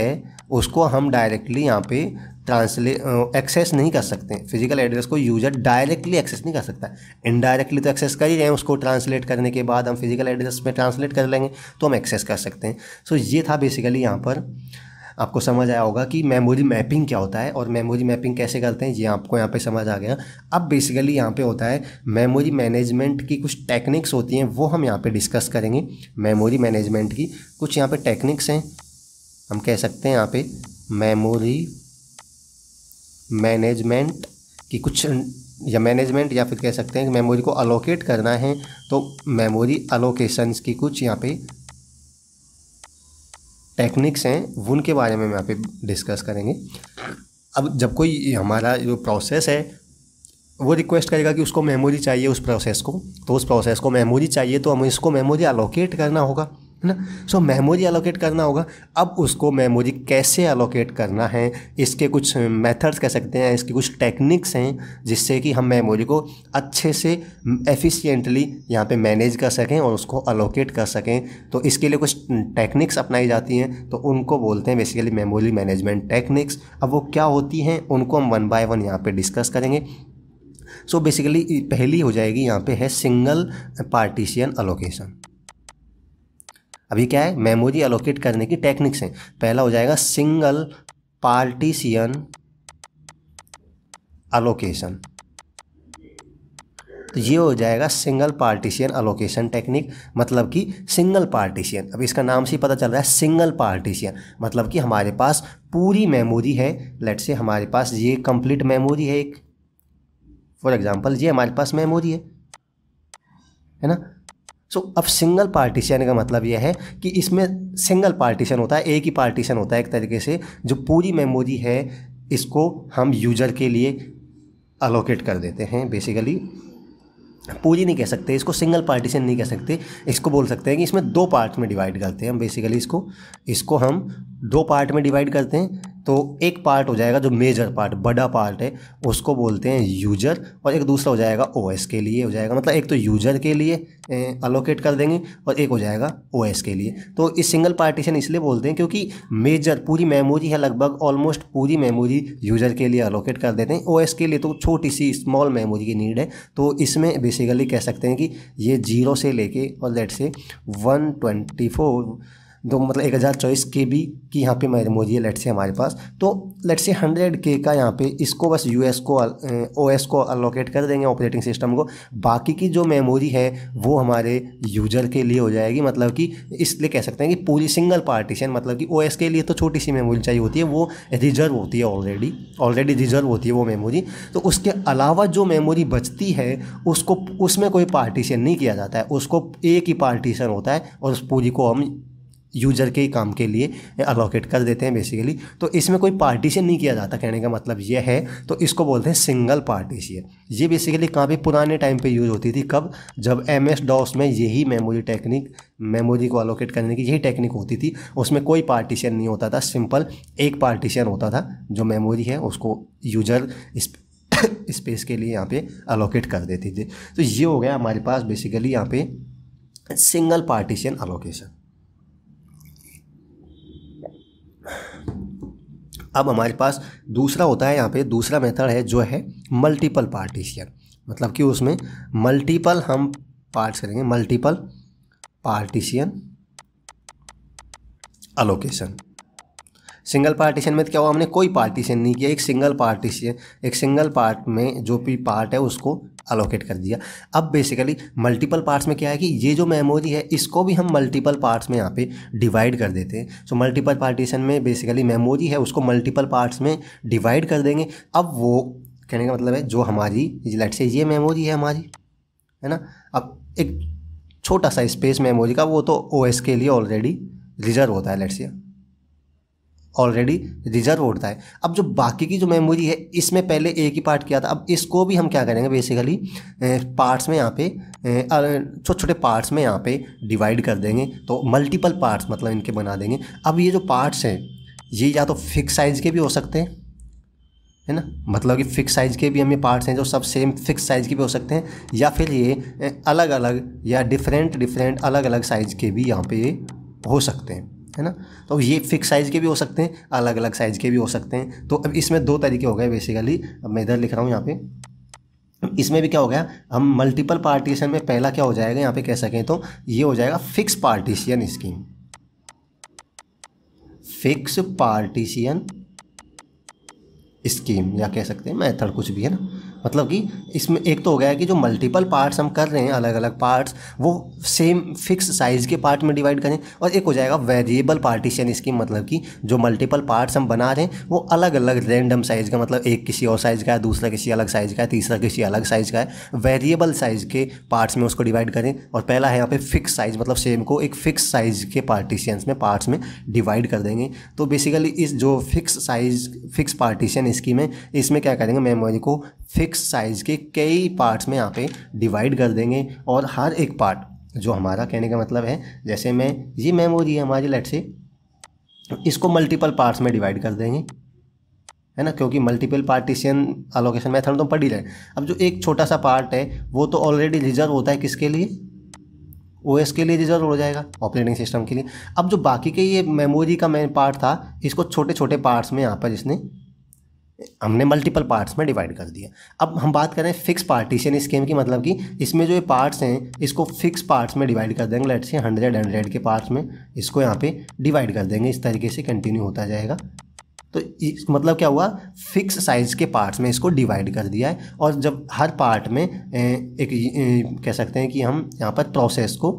उसको हम डायरेक्टली यहाँ पे ट्रांसलेट एक्सेस नहीं कर सकते फिजिकल एड्रेस को यूजर डायरेक्टली एक्सेस नहीं कर सकता इनडायरेक्टली तो एक्सेस कर ही रहे हैं उसको ट्रांसलेट करने के बाद हम फिजिकल एड्रेस में ट्रांसलेट कर लेंगे तो हम एक्सेस कर सकते हैं सो so, ये था बेसिकली यहाँ पर आपको समझ आया होगा कि मेमोरी मैपिंग क्या होता है और मेमोरी मैपिंग कैसे करते हैं जी हाँ, आपको यहाँ पे समझ आ गया अब बेसिकली यहाँ पे होता है मेमोरी मैनेजमेंट की कुछ टेक्निक्स होती हैं वो हम यहाँ पे डिस्कस करेंगे मेमोरी मैनेजमेंट की कुछ यहाँ पे टेक्निक्स हैं हम कह सकते हैं यहाँ पे मेमोरी मैनेजमेंट की कुछ या मैनेजमेंट या फिर कह सकते हैं कि मेमोरी को अलोकेट करना है तो मेमोरी अलोकेशंस की कुछ यहाँ पे टेक्निक्स हैं उनके बारे में यहाँ पे डिस्कस करेंगे अब जब कोई हमारा जो प्रोसेस है वो रिक्वेस्ट करेगा कि उसको मेमोरी चाहिए उस प्रोसेस को तो उस प्रोसेस को मेमोरी चाहिए तो हमें इसको मेमोरी अलोकेट करना होगा है ना सो मेमोरी एलोकेट करना होगा अब उसको मेमोरी कैसे एलोकेट करना है इसके कुछ मेथड्स कह सकते हैं इसके कुछ टेक्निक्स हैं जिससे कि हम मेमोरी को अच्छे से एफिशिएंटली यहाँ पे मैनेज कर सकें और उसको अलोकेट कर सकें तो इसके लिए कुछ टेक्निक्स अपनाई जाती हैं तो उनको बोलते हैं बेसिकली मेमोरी मैनेजमेंट टेक्निक्स अब वो क्या होती हैं उनको हम वन बाय वन यहाँ पर डिस्कस करेंगे सो so बेसिकली पहली हो जाएगी यहाँ पे है सिंगल पार्टीशियन अलोकेशन अभी क्या है मेमोरी एलोकेट करने की टेक्निक्स हैं पहला हो जाएगा सिंगल पार्टीशियन अलोकेशन तो ये हो जाएगा सिंगल पार्टीशियन अलोकेशन टेक्निक मतलब कि सिंगल पार्टीशियन अब इसका नाम से पता चल रहा है सिंगल पार्टीशियन मतलब कि हमारे पास पूरी मेमोरी है लेट से हमारे पास ये कंप्लीट मेमोरी है एक फॉर एग्जांपल ये हमारे पास मेमोरी है है ना सो so, अब सिंगल पार्टीशन का मतलब यह है कि इसमें सिंगल पार्टीशन होता है एक ही पार्टीशन होता है एक तरीके से जो पूरी मेमोरी है इसको हम यूजर के लिए अलोकेट कर देते हैं बेसिकली पूरी नहीं कह सकते इसको सिंगल पार्टीशन नहीं कह सकते इसको बोल सकते हैं कि इसमें दो पार्ट में डिवाइड करते हैं हम बेसिकली इसको इसको हम दो पार्ट में डिवाइड करते हैं तो एक पार्ट हो जाएगा जो मेजर पार्ट बड़ा पार्ट है उसको बोलते हैं यूजर और एक दूसरा हो जाएगा ओएस के लिए हो जाएगा मतलब एक तो यूजर के लिए अलोकेट कर देंगे और एक हो जाएगा ओएस के लिए तो इस सिंगल पार्टीशन इसलिए बोलते हैं क्योंकि मेजर पूरी मेमोरी है लगभग ऑलमोस्ट पूरी मेमोरी यूजर के लिए अलोकेट कर देते हैं ओ के लिए तो छोटी सी स्मॉल मेमोरी की नीड है तो इसमें बेसिकली कह सकते हैं कि ये जीरो से लेके और लेट से वन ट्वेंटी फोर दो मतलब एक हज़ार चौबीस के बी की यहाँ पे मेमोरी है लेट से हमारे पास तो लेट से हंड्रेड के का यहाँ पे इसको बस यू एस को ओ एस को अलोकेट कर देंगे ऑपरेटिंग सिस्टम को बाकी की जो मेमोरी है वो हमारे यूज़र के लिए हो जाएगी मतलब कि इसलिए कह सकते हैं कि पूरी सिंगल पार्टीशन मतलब कि ओ एस के लिए तो छोटी सी मेमोरी चाहिए होती है वो रिजर्व होती है ऑलरेडी ऑलरेडी रिजर्व होती है वो मेमोरी तो उसके अलावा जो मेमोरी बचती है उसको उसमें कोई पार्टीशन नहीं किया जाता है उसको एक ही पार्टीशन होता है और उस पूरी को हम यूजर के ही काम के लिए अलोकेट कर देते हैं बेसिकली तो इसमें कोई पार्टीशन नहीं किया जाता कहने का मतलब यह है तो इसको बोलते हैं सिंगल पार्टीशन ये बेसिकली काफ़ी पुराने टाइम पे यूज़ होती थी कब जब एम एस डॉस में यही मेमोरी टेक्निक मेमोरी को अलोकेट करने की यही टेक्निक होती थी उसमें कोई पार्टीशन नहीं होता था सिंपल एक पार्टीशन होता था जो मेमोरी है उसको यूजर इस स्पेस <coughs> के लिए यहाँ पे अलोकेट कर देती थी तो ये हो गया हमारे पास बेसिकली यहाँ पे सिंगल पार्टीशन अलोकेशन अब हमारे पास दूसरा होता है यहाँ पे दूसरा मेथड है जो है मल्टीपल पार्टीशन मतलब कि उसमें मल्टीपल हम पार्ट्स करेंगे multiple partition allocation single partition में तो क्या हुआ हमने कोई पार्टीशन नहीं किया एक सिंगल पार्टीशन एक सिंगल पार्ट में जो भी पार्ट है उसको अलोकेट कर दिया अब बेसिकली मल्टीपल पार्ट्स में क्या है कि ये जो मेमोरी है इसको भी हम मल्टीपल पार्ट्स में यहाँ पे डिवाइड कर देते हैं सो मल्टीपल पार्टीशन में बेसिकली मेमोरी है उसको मल्टीपल पार्ट्स में डिवाइड कर देंगे अब वो कहने का मतलब है जो हमारी लेट से ये मेमोरी है हमारी है ना अब एक छोटा सा स्पेस मेमोरी का वो तो ओ के लिए ऑलरेडी रिजर्व होता है लेट्स से ऑलरेडी रिजर्व होता है अब जो बाकी की जो मेमोरी है इसमें पहले एक ही पार्ट किया था अब इसको भी हम क्या करेंगे बेसिकली पार्ट्स में यहाँ पे छोटे छोटे पार्ट्स में यहाँ पे डिवाइड कर देंगे तो मल्टीपल पार्ट्स मतलब इनके बना देंगे अब ये जो पार्ट्स हैं ये या तो फिक्स साइज़ के भी हो सकते हैं है ना मतलब कि फ़िक्स साइज़ के भी हमें पार्ट्स हैं जो सब सेम फिक्स साइज़ के भी हो सकते हैं या फिर ये अलग अलग या डिफरेंट डिफरेंट अलग अलग साइज़ के भी यहाँ पे हो सकते हैं है ना तो अब ये फिक्स साइज़ के भी हो सकते हैं अलग अलग साइज़ के भी हो सकते हैं तो अब इसमें दो तरीके हो गए बेसिकली अब मैं इधर लिख रहा हूँ यहाँ पे इसमें भी क्या हो गया हम मल्टीपल पार्टीशन में पहला क्या हो जाएगा यहाँ पे कह सकें तो ये हो जाएगा fix partition scheme fix partition scheme या कह सकते हैं मैथड कुछ भी है ना मतलब कि इसमें एक तो हो गया है कि जो मल्टीपल पार्ट्स हम कर रहे हैं अलग अलग पार्ट्स वो सेम फिक्स साइज़ के पार्ट में डिवाइड करें और एक हो जाएगा वेरिएबल पार्टीशन इसकी मतलब कि जो मल्टीपल पार्ट्स हम बना रहे हैं वो अलग अलग रेंडम साइज़ का मतलब एक किसी और साइज़ का है दूसरा किसी अलग साइज़ का है तीसरा किसी अलग साइज़ का है वेरिएबल साइज़ के पार्ट्स में उसको डिवाइड करें और पहला है यहाँ पे फिक्स साइज़ मतलब सेम को एक फिक्स साइज़ के पार्टीशन में पार्ट्स में डिवाइड कर देंगे तो बेसिकली इस जो fix size fix partition scheme है इसमें क्या करेंगे मेमोरी को फिक्स साइज के कई पार्ट्स में यहाँ पे डिवाइड कर देंगे और हर एक पार्ट जो हमारा कहने का मतलब है जैसे मैं ये मेमोरी है हमारी लेट से इसको मल्टीपल पार्ट्स में डिवाइड कर देंगे है ना क्योंकि मल्टीपल पार्टीशन अलोकेशन मेथड तो पढ़ ही रहे अब जो एक छोटा सा पार्ट है वो तो ऑलरेडी रिजर्व होता है किसके लिए ओ के लिए रिजर्व हो जाएगा ऑपरेटिंग सिस्टम के लिए अब जो बाकी के ये मेमोरी का मेन पार्ट था इसको छोटे छोटे पार्ट्स में यहाँ पर इसने हमने मल्टीपल पार्ट्स में डिवाइड कर दिया अब हम बात करें फिक्स पार्टीशन स्कीम की मतलब कि इसमें जो ये पार्ट्स हैं इसको फिक्स पार्ट्स में डिवाइड कर देंगे लेट्स से हंड्रेड हंड्रेड के पार्ट्स में इसको यहाँ पे डिवाइड कर देंगे इस तरीके से कंटिन्यू होता जाएगा तो इस मतलब क्या हुआ फिक्स साइज के पार्ट्स में इसको डिवाइड कर दिया है और जब हर पार्ट में एक कह सकते हैं कि हम यहाँ पर प्रोसेस को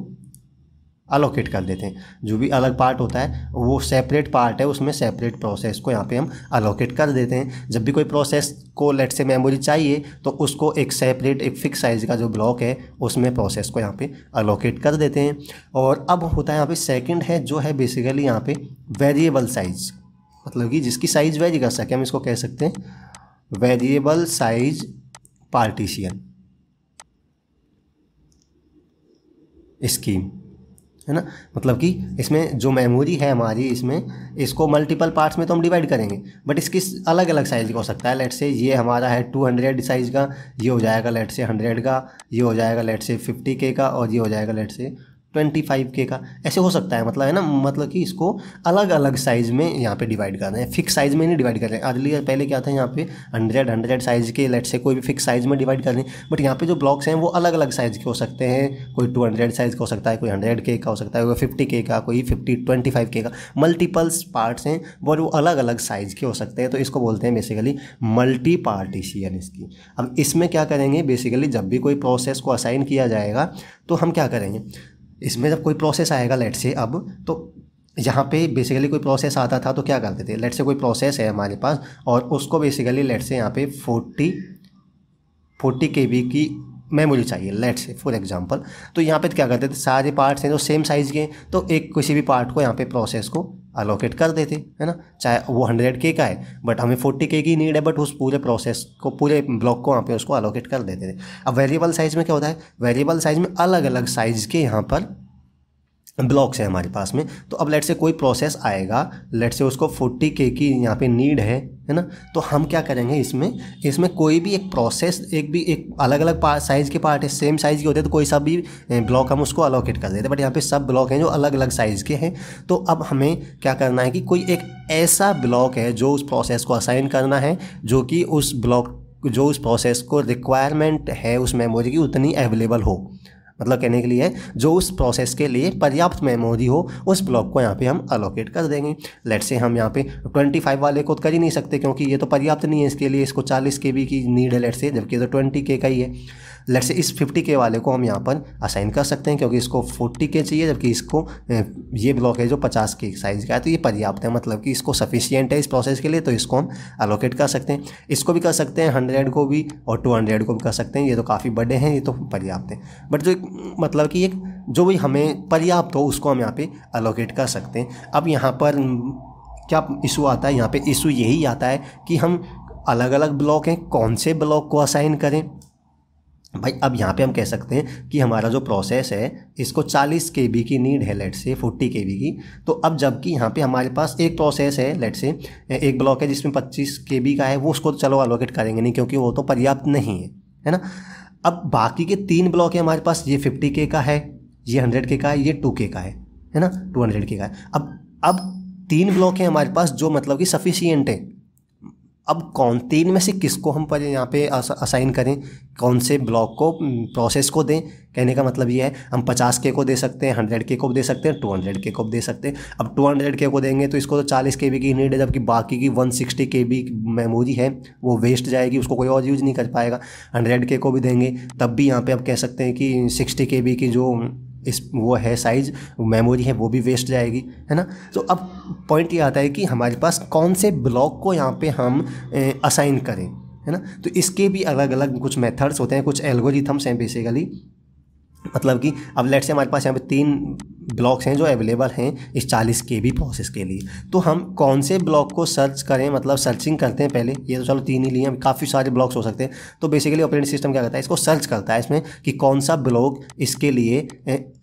अलोकेट कर देते हैं जो भी अलग पार्ट होता है वो सेपरेट पार्ट है उसमें सेपरेट प्रोसेस को यहाँ पे हम अलोकेट कर देते हैं जब भी कोई प्रोसेस को लेट से मेमोरी चाहिए तो उसको एक सेपरेट एक फिक्स साइज का जो ब्लॉक है उसमें प्रोसेस को यहाँ पे अलोकेट कर देते हैं और अब होता है यहाँ पे सेकंड है जो है बेसिकली यहाँ पे वेरिएबल साइज मतलब कि जिसकी साइज़ वेरी कर सके हम इसको कह सकते हैं वेरिएबल साइज पार्टीशियन स्कीम है ना मतलब कि इसमें जो मेमोरी है हमारी इसमें इसको मल्टीपल पार्ट्स में तो हम डिवाइड करेंगे बट इसकी अलग अलग साइज़ का हो सकता है लेट से ये हमारा है टू हंड्रेड साइज़ का ये हो जाएगा लेट से हंड्रेड का ये हो जाएगा लेट से फिफ्टी के का और ये हो जाएगा लेट से ट्वेंटी फाइव के का ऐसे हो सकता है मतलब है ना मतलब कि इसको अलग अलग साइज़ में यहाँ पे डिवाइड कर रहे हैं फिक्स साइज़ में नहीं डिवाइड कर रहे हैं अर्ली पहले क्या था यहाँ पे हंड्रेड हंड्रेड साइज़ के लेट से कोई भी फिक्स साइज़ में डिवाइड कर रहे हैं बट यहाँ पे जो ब्लॉक्स हैं वो अलग अलग साइज़ के हो सकते हैं कोई टू हंड्रेड साइज़ का हो सकता है कोई हंड्रेड के का हो सकता है कोई फिफ्टी के का कोई फिफ्टी ट्वेंटी फाइव के का मल्टीपल्स पार्ट्स हैं बट वो अलग अलग साइज़ के हो सकते हैं तो इसको बोलते हैं बेसिकली मल्टी पार्टीशियन इसकी अब इसमें क्या करेंगे बेसिकली जब भी कोई प्रोसेस को असाइन किया जाएगा तो हम क्या करेंगे इसमें जब कोई प्रोसेस आएगा लेट से अब तो यहाँ पे बेसिकली कोई प्रोसेस आता था तो क्या करते थे लेट से कोई प्रोसेस है हमारे पास और उसको बेसिकली लेट से यहाँ पे फोर्टी फोर्टी के बी की मेमोरी चाहिए लेट से फॉर एग्जांपल तो यहाँ पे क्या करते थे सारे पार्ट्स हैं जो सेम साइज़ के हैं तो एक किसी भी पार्ट को यहाँ पे प्रोसेस को अलोकेट कर देते है ना चाहे वो हंड्रेड के का है बट हमें फोर्टी के की नीड है बट उस पूरे प्रोसेस को पूरे ब्लॉक को वहाँ पे उसको अलोकेट कर देते थे अब वेरिएबल साइज़ में क्या होता है वेरिएबल साइज़ में अलग अलग साइज़ के यहाँ पर ब्लॉक्स है हमारे पास में तो अब लेट से कोई प्रोसेस आएगा लेट से उसको फोर्टी के की यहाँ पे नीड है है ना तो हम क्या करेंगे इसमें इसमें कोई भी एक प्रोसेस एक भी एक अलग अलग साइज़ के पार्ट है सेम साइज़ के होते हैं तो कोई सा भी ब्लॉक हम उसको अलोकेट कर देते हैं बट यहाँ पे सब ब्लॉक हैं जो अलग अलग साइज़ के हैं तो अब हमें क्या करना है कि कोई एक ऐसा ब्लॉक है जो उस प्रोसेस को असाइन करना है जो कि उस ब्लॉक जो उस प्रोसेस को रिक्वायरमेंट है उस मेमोरी की उतनी अवेलेबल हो मतलब कहने के लिए जो उस प्रोसेस के लिए पर्याप्त मेमोरी हो उस ब्लॉक को यहाँ पे हम अलोकेट कर देंगे लेट से हम यहाँ पे 25 वाले को तो कर ही नहीं सकते क्योंकि ये तो पर्याप्त नहीं है इसके लिए इसको 40 के बी की नीड है लेट से जबकि तो 20 के का ही है लेट से इस फिफ्टी के वाले को हम यहाँ पर असाइन कर सकते हैं क्योंकि इसको फोर्टी के चाहिए जबकि इसको ये ब्लॉक है जो पचास के साइज का है तो ये पर्याप्त है मतलब कि इसको सफिशियंट है इस प्रोसेस के लिए तो इसको हम अलोकेट कर सकते हैं इसको भी कर सकते हैं हंड्रेड को भी और टू हंड्रेड को भी कर सकते हैं ये तो काफ़ी बड़े हैं ये तो पर्याप्त हैं बट जो मतलब कि एक जो भी हमें पर्याप्त हो उसको हम यहाँ पर अलोकेट कर सकते हैं अब यहाँ पर क्या इशू आता है यहाँ पे इशू यही आता है कि हम अलग अलग ब्लॉक हैं कौन से ब्लॉक को असाइन करें भाई अब यहाँ पे हम कह सकते हैं कि हमारा जो प्रोसेस है इसको 40 के बी की नीड है लेट से 40 के बी की तो अब जबकि यहाँ पे हमारे पास एक प्रोसेस है लेट से एक ब्लॉक है जिसमें 25 के बी का है वो उसको तो चलो अलोकेट करेंगे नहीं क्योंकि वो तो पर्याप्त नहीं है है ना अब बाकी के तीन ब्लॉक है हमारे पास ये फिफ्टी के का है ये हंड्रेड के का है ये टू के का है है ना टू हंड्रेड के का है अब अब तीन ब्लॉक हैं हमारे पास जो मतलब कि सफिशियंट है अब कौन तीन में से किसको हम पर यहाँ पे असाइन करें कौन से ब्लॉक को प्रोसेस को दें कहने का मतलब ये है हम पचास के को दे सकते हैं हंड्रेड के को दे सकते हैं टू हंड्रेड के को दे सकते हैं अब टू हंड्रेड के को देंगे तो इसको तो चालीस के बी की नीड है जबकि बाकी की one sixty K B memory है वो वेस्ट जाएगी उसको कोई और यूज़ नहीं कर पाएगा हंड्रेड के को भी देंगे तब भी यहाँ पे आप कह सकते हैं कि सिक्सटी के बी की जो इस वो है साइज़ मेमोरी है वो भी वेस्ट जाएगी है ना तो अब पॉइंट ये आता है कि हमारे पास कौन से ब्लॉक को यहाँ पे हम असाइन करें है ना तो इसके भी अलग अलग कुछ मेथड्स होते हैं कुछ एल्गोरिथम्स हैं बेसिकली मतलब कि अब लेट से हमारे पास यहाँ पे तीन ब्लॉक्स हैं जो अवेलेबल हैं इस चालीस के भी प्रोसेस के लिए तो हम कौन से ब्लॉक को सर्च करें मतलब सर्चिंग करते हैं पहले ये तो चलो तीन ही लिए काफ़ी सारे ब्लॉक्स हो सकते हैं तो बेसिकली ऑपरेटिंग सिस्टम क्या करता है इसको सर्च करता है इसमें कि कौन सा ब्लॉक इसके लिए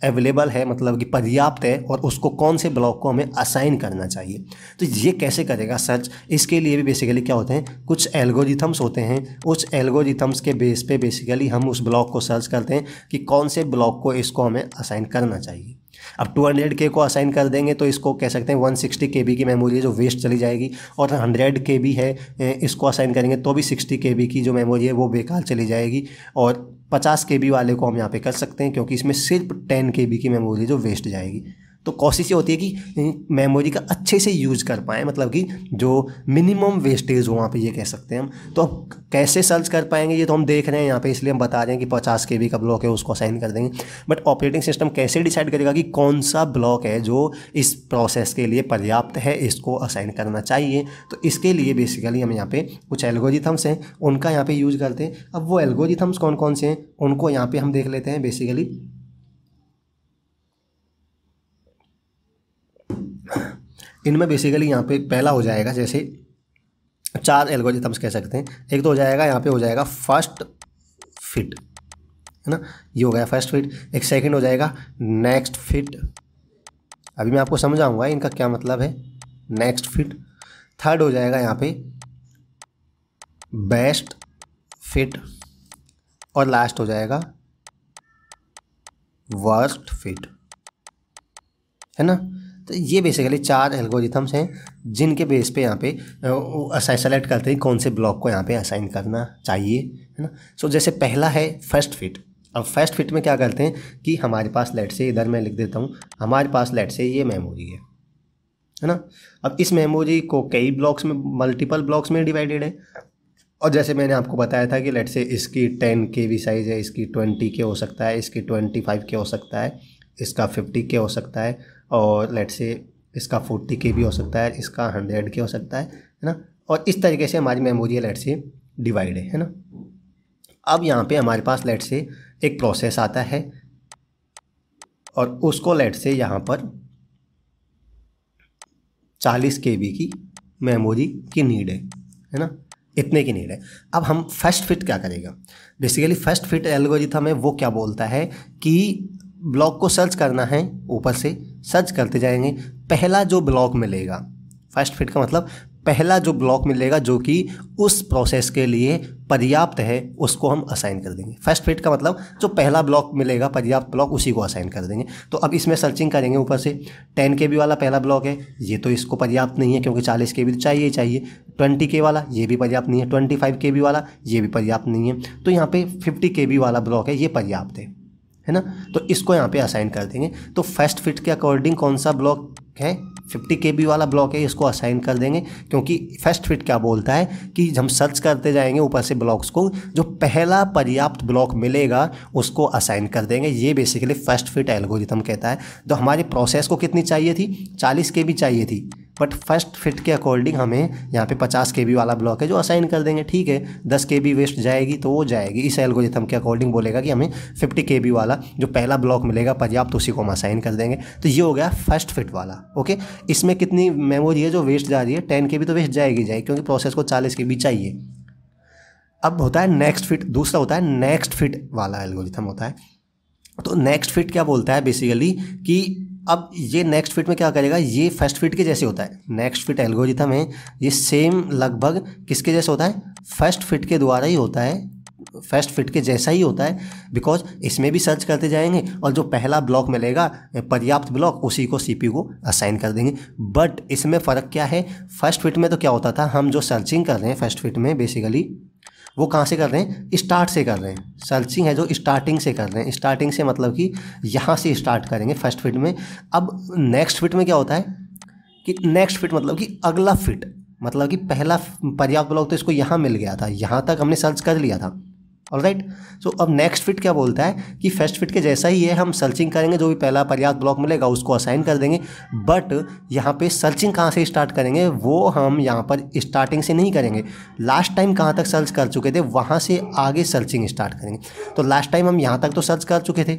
अवेलेबल है मतलब कि पर्याप्त है और उसको कौन से ब्लॉक को हमें असाइन करना चाहिए तो ये कैसे करेगा सर्च इसके लिए भी बेसिकली क्या होते हैं कुछ एल्गोरिथम्स होते हैं उस एल्गोरिथम्स के बेस पे बेसिकली हम उस ब्लॉक को सर्च करते हैं कि कौन से ब्लॉक को इसको हमें असाइन करना चाहिए अब 200 के को असाइन कर देंगे तो इसको कह सकते हैं 160 के बी की मेमोरी है जो वेस्ट चली जाएगी और 100 के बी है इसको असाइन करेंगे तो भी 60 के बी की जो मेमोरी है वो बेकार चली जाएगी और 50 के बी वाले को हम यहाँ पे कर सकते हैं क्योंकि इसमें सिर्फ 10 के बी की मेमोरी जो वेस्ट जाएगी तो कोशिश ये होती है कि मेमोरी हम्म, का अच्छे से यूज़ कर पाएँ मतलब कि जो मिनिमम वेस्टेज हो वहाँ पे ये कह सकते हैं हम तो अब कैसे सर्च कर पाएंगे ये तो हम देख रहे हैं यहाँ पे इसलिए हम बता रहे हैं कि पचास के बी का ब्लॉक है उसको असाइन कर देंगे बट ऑपरेटिंग सिस्टम कैसे डिसाइड करेगा कि कौन सा ब्लॉक है जो इस प्रोसेस के लिए पर्याप्त है इसको असाइन करना चाहिए तो इसके लिए बेसिकली हम यहाँ पर कुछ एल्गोजिथम्स हैं उनका यहाँ पर यूज़ करते हैं अब वो एल्गोजिथम्स कौन कौन से हैं उनको यहाँ पर हम देख लेते हैं बेसिकली इनमें बेसिकली यहाँ पे पहला हो जाएगा जैसे चार एल्गोरिथम्स कह सकते हैं एक तो हो जाएगा यहाँ पे हो जाएगा फर्स्ट फिट है ना ये हो गया फर्स्ट फिट एक सेकंड हो जाएगा नेक्स्ट फिट अभी मैं आपको समझाऊंगा इनका क्या मतलब है नेक्स्ट फिट थर्ड हो जाएगा यहाँ पे बेस्ट फिट और लास्ट हो जाएगा वर्स्ट फिट है ना तो ये बेसिकली चार एल्गोरिथम्स हैं जिनके बेस पे यहाँ पे सेलेक्ट करते हैं कौन से ब्लॉक को यहाँ पे असाइन करना चाहिए है ना सो जैसे पहला है फर्स्ट फिट अब फर्स्ट फिट में क्या करते हैं कि हमारे पास लेट से इधर मैं लिख देता हूँ हमारे पास लेट से ये मेमोरी है है ना अब इस मेमोरी को कई ब्लॉक्स में मल्टीपल ब्लॉक्स में डिवाइडेड है और जैसे मैंने आपको बताया था कि लेट से इसकी टेन के वी साइज़ है इसकी ट्वेंटी के हो सकता है इसकी ट्वेंटी फाइव के हो सकता है इसका फिफ्टी के हो सकता है और लेट से इसका फोर्टी के भी हो सकता है इसका हंड्रेड के हो सकता है है ना और इस तरीके से हमारी मेमोरी लेट से डिवाइड है है ना अब यहाँ पे हमारे पास लेट से एक प्रोसेस आता है और उसको लेट से यहाँ पर चालीस के की मेमोरी की नीड है है ना इतने की नीड है अब हम फर्स्ट फिट क्या करेगा बेसिकली फर्स्ट फिट एल्गोरिथम है वो क्या बोलता है कि ब्लॉक को सर्च करना है ऊपर से सर्च करते जाएंगे पहला जो ब्लॉक मिलेगा फर्स्ट फिट का मतलब पहला जो ब्लॉक मिलेगा जो कि उस प्रोसेस के लिए पर्याप्त है उसको हम असाइन कर देंगे फर्स्ट फिट का मतलब जो पहला ब्लॉक मिलेगा पर्याप्त ब्लॉक उसी को असाइन कर देंगे तो अब इसमें सर्चिंग करेंगे ऊपर से टेन के बी वाला पहला ब्लॉक है ये तो इसको पर्याप्त नहीं है क्योंकि चालीस के बी तो चाहिए ही चाहिए ट्वेंटी के वाला ये भी पर्याप्त नहीं है ट्वेंटी फाइव के बी वाला ये भी पर्याप्त नहीं है तो यहाँ पर फिफ्टी के बी वाला ब्लॉक है ये पर्याप्त है है ना तो इसको यहाँ पे असाइन कर देंगे तो फर्स्ट फिट के अकॉर्डिंग कौन सा ब्लॉक है 50 के बी वाला ब्लॉक है इसको असाइन कर देंगे क्योंकि फर्स्ट फिट क्या बोलता है कि हम सर्च करते जाएंगे ऊपर से ब्लॉक्स को जो पहला पर्याप्त ब्लॉक मिलेगा उसको असाइन कर देंगे ये बेसिकली फर्स्ट फिट एल्गोरिथम कहता है तो हमारी प्रोसेस को कितनी चाहिए थी चालीस के बी चाहिए थी बट फर्स्ट फिट के अकॉर्डिंग हमें यहाँ पे 50 के बी वाला ब्लॉक है जो असाइन कर देंगे ठीक है 10 के बी वेस्ट जाएगी तो वो जाएगी इस एल्गोरिथम के अकॉर्डिंग बोलेगा कि हमें 50 के बी वाला जो पहला ब्लॉक मिलेगा पर्याप्त तो उसी को हम असाइन कर देंगे तो ये हो गया फर्स्ट फिट वाला ओके इसमें कितनी मेमोरी है जो वेस्ट जा रही है टेन के बी तो वेस्ट जाएगी जाएगी क्योंकि प्रोसेस को चालीस के बी चाहिए अब होता है नेक्स्ट फिट दूसरा होता है नेक्स्ट फिट वाला एल्गोरिथम होता है तो नेक्स्ट फिट क्या बोलता है बेसिकली कि अब ये नेक्स्ट फिट में क्या करेगा ये फर्स्ट फिट के जैसे होता है नेक्स्ट फिट एल्गोरिथम है ये सेम लगभग किसके जैसे होता है फर्स्ट फिट के द्वारा ही होता है फर्स्ट फिट के जैसा ही होता है बिकॉज इसमें भी सर्च करते जाएंगे और जो पहला ब्लॉक मिलेगा पर्याप्त ब्लॉक उसी को सी को असाइन कर देंगे बट इसमें फ़र्क क्या है फर्स्ट फिट में तो क्या होता था हम जो सर्चिंग कर रहे हैं फर्स्ट फिट में बेसिकली वो कहाँ से कर रहे हैं स्टार्ट से कर रहे हैं सर्चिंग है जो स्टार्टिंग से कर रहे हैं स्टार्टिंग से मतलब कि यहाँ से स्टार्ट करेंगे फर्स्ट फिट में अब नेक्स्ट फिट में क्या होता है कि नेक्स्ट फिट मतलब कि अगला फिट मतलब कि पहला पर्याप्त ब्लॉक तो इसको यहाँ मिल गया था यहाँ तक हमने सर्च कर लिया था ऑल राइट सो अब नेक्स्ट फिट क्या बोलता है कि फर्स्ट फिट के जैसा ही है हम सर्चिंग करेंगे जो भी पहला पर्याप्त ब्लॉक मिलेगा उसको असाइन कर देंगे बट यहाँ पे सर्चिंग कहाँ से स्टार्ट करेंगे वो हम यहाँ पर स्टार्टिंग से नहीं करेंगे लास्ट टाइम कहाँ तक सर्च कर चुके थे वहाँ से आगे सर्चिंग स्टार्ट करेंगे तो लास्ट टाइम हम यहाँ तक तो सर्च कर चुके थे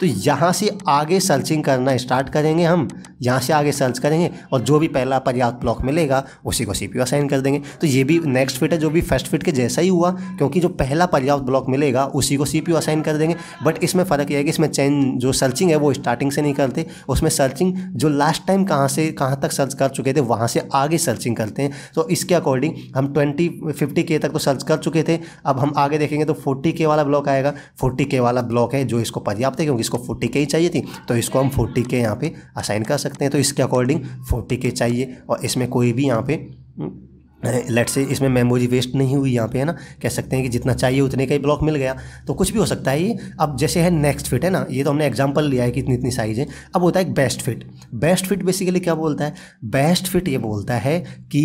तो यहाँ से आगे सर्चिंग करना स्टार्ट करेंगे हम यहाँ से आगे सर्च करेंगे और जो भी पहला पर्याप्त ब्लॉक मिलेगा उसी को सी पी असाइन कर देंगे तो ये भी नेक्स्ट फिट है जो भी फर्स्ट फिट के जैसा ही हुआ क्योंकि जो पहला पर्याप्त ब्लॉक मिलेगा उसी को सी पी असाइन कर देंगे बट इसमें फ़र्क यह है कि इसमें चैन जो सर्चिंग है वो स्टार्टिंग से नहीं करते उसमें सर्चिंग जो लास्ट टाइम कहाँ से कहाँ तक सर्च कर चुके थे वहाँ से आगे सर्चिंग करते हैं तो इसके अकॉर्डिंग हम ट्वेंटी फिफ्टी के तक तो सर्च कर चुके थे अब हम आगे देखेंगे तो फोर्टी के वाला ब्लॉक आएगा फोर्टी के वाला ब्लॉक है जो इसको पर्याप्त है क्योंकि इसको फोर्टी के ही चाहिए थी तो इसको हम फोर्टी के यहाँ पे असाइन कर सकते हैं तो इसके अकॉर्डिंग फोर्टी के चाहिए और इसमें कोई भी यहाँ पे लेट हम्म, से इसमें मेमोरी वेस्ट नहीं हुई यहाँ पे है ना कह सकते हैं कि जितना चाहिए उतने का ही ब्लॉक मिल गया तो कुछ भी हो सकता है ये अब जैसे है नेक्स्ट फिट है ना ये तो हमने एग्जांपल लिया है कि इतनी इतनी साइज़ है अब होता है एक best fit best fit basically क्या बोलता है बेस्ट फिट ये बोलता है कि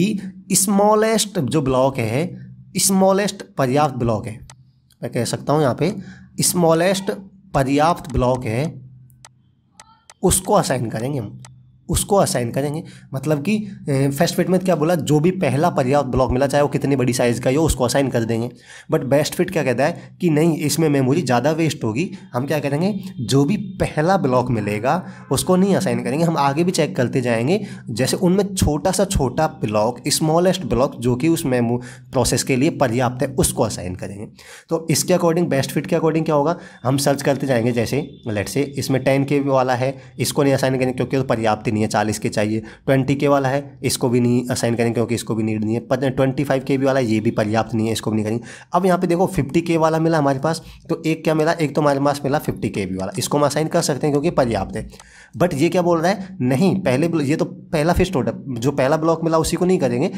स्मॉलेस्ट जो ब्लॉक है स्मॉलेस्ट पर्याप्त ब्लॉक है मैं कह सकता हूँ यहाँ पे स्मॉलेस्ट पर्याप्त ब्लॉक है उसको असाइन करेंगे हम उसको असाइन करेंगे मतलब कि फर्स्ट फिट में क्या बोला जो भी पहला पर्याप्त ब्लॉक मिला चाहे वो कितनी बड़ी साइज़ का ही हो उसको असाइन कर देंगे बट बेस्ट फिट क्या कहता है कि नहीं इसमें मेमोरी ज़्यादा वेस्ट होगी हम क्या करेंगे जो भी पहला ब्लॉक मिलेगा उसको नहीं असाइन करेंगे हम आगे भी चेक करते जाएंगे जैसे उनमें छोटा सा छोटा ब्लॉक स्मॉलेस्ट ब्लॉक जो कि उस मेमो प्रोसेस के लिए पर्याप्त है उसको असाइन करेंगे तो इसके अकॉर्डिंग बेस्ट फिट के अकॉर्डिंग क्या होगा हम सर्च करते जाएंगे जैसे लेट से इसमें टेन के वाला है इसको नहीं असाइन करेंगे क्योंकि तो पर्याप्त नहीं नहीं है चालीस के चाहिए ट्वेंटी के वाला है इसको भी नहीं असाइन करेंगे क्योंकि इसको भी नीड नहीं है ट्वेंटी फाइव के भी वाला ये भी पर्याप्त नहीं है इसको भी नहीं करेंगे अब यहाँ पे देखो फिफ्टी के वाला मिला हमारे पास तो एक क्या मिला एक तो हमारे पास मिला फिफ्टी के भी वाला इसको हम असाइन कर सकते हैं क्योंकि पर्याप्त है बट ये क्या बोल रहा है नहीं पहले ये तो पहला फिस्ट ऑर्डर जो पहला ब्लॉक मिला उसी को नहीं करेंगे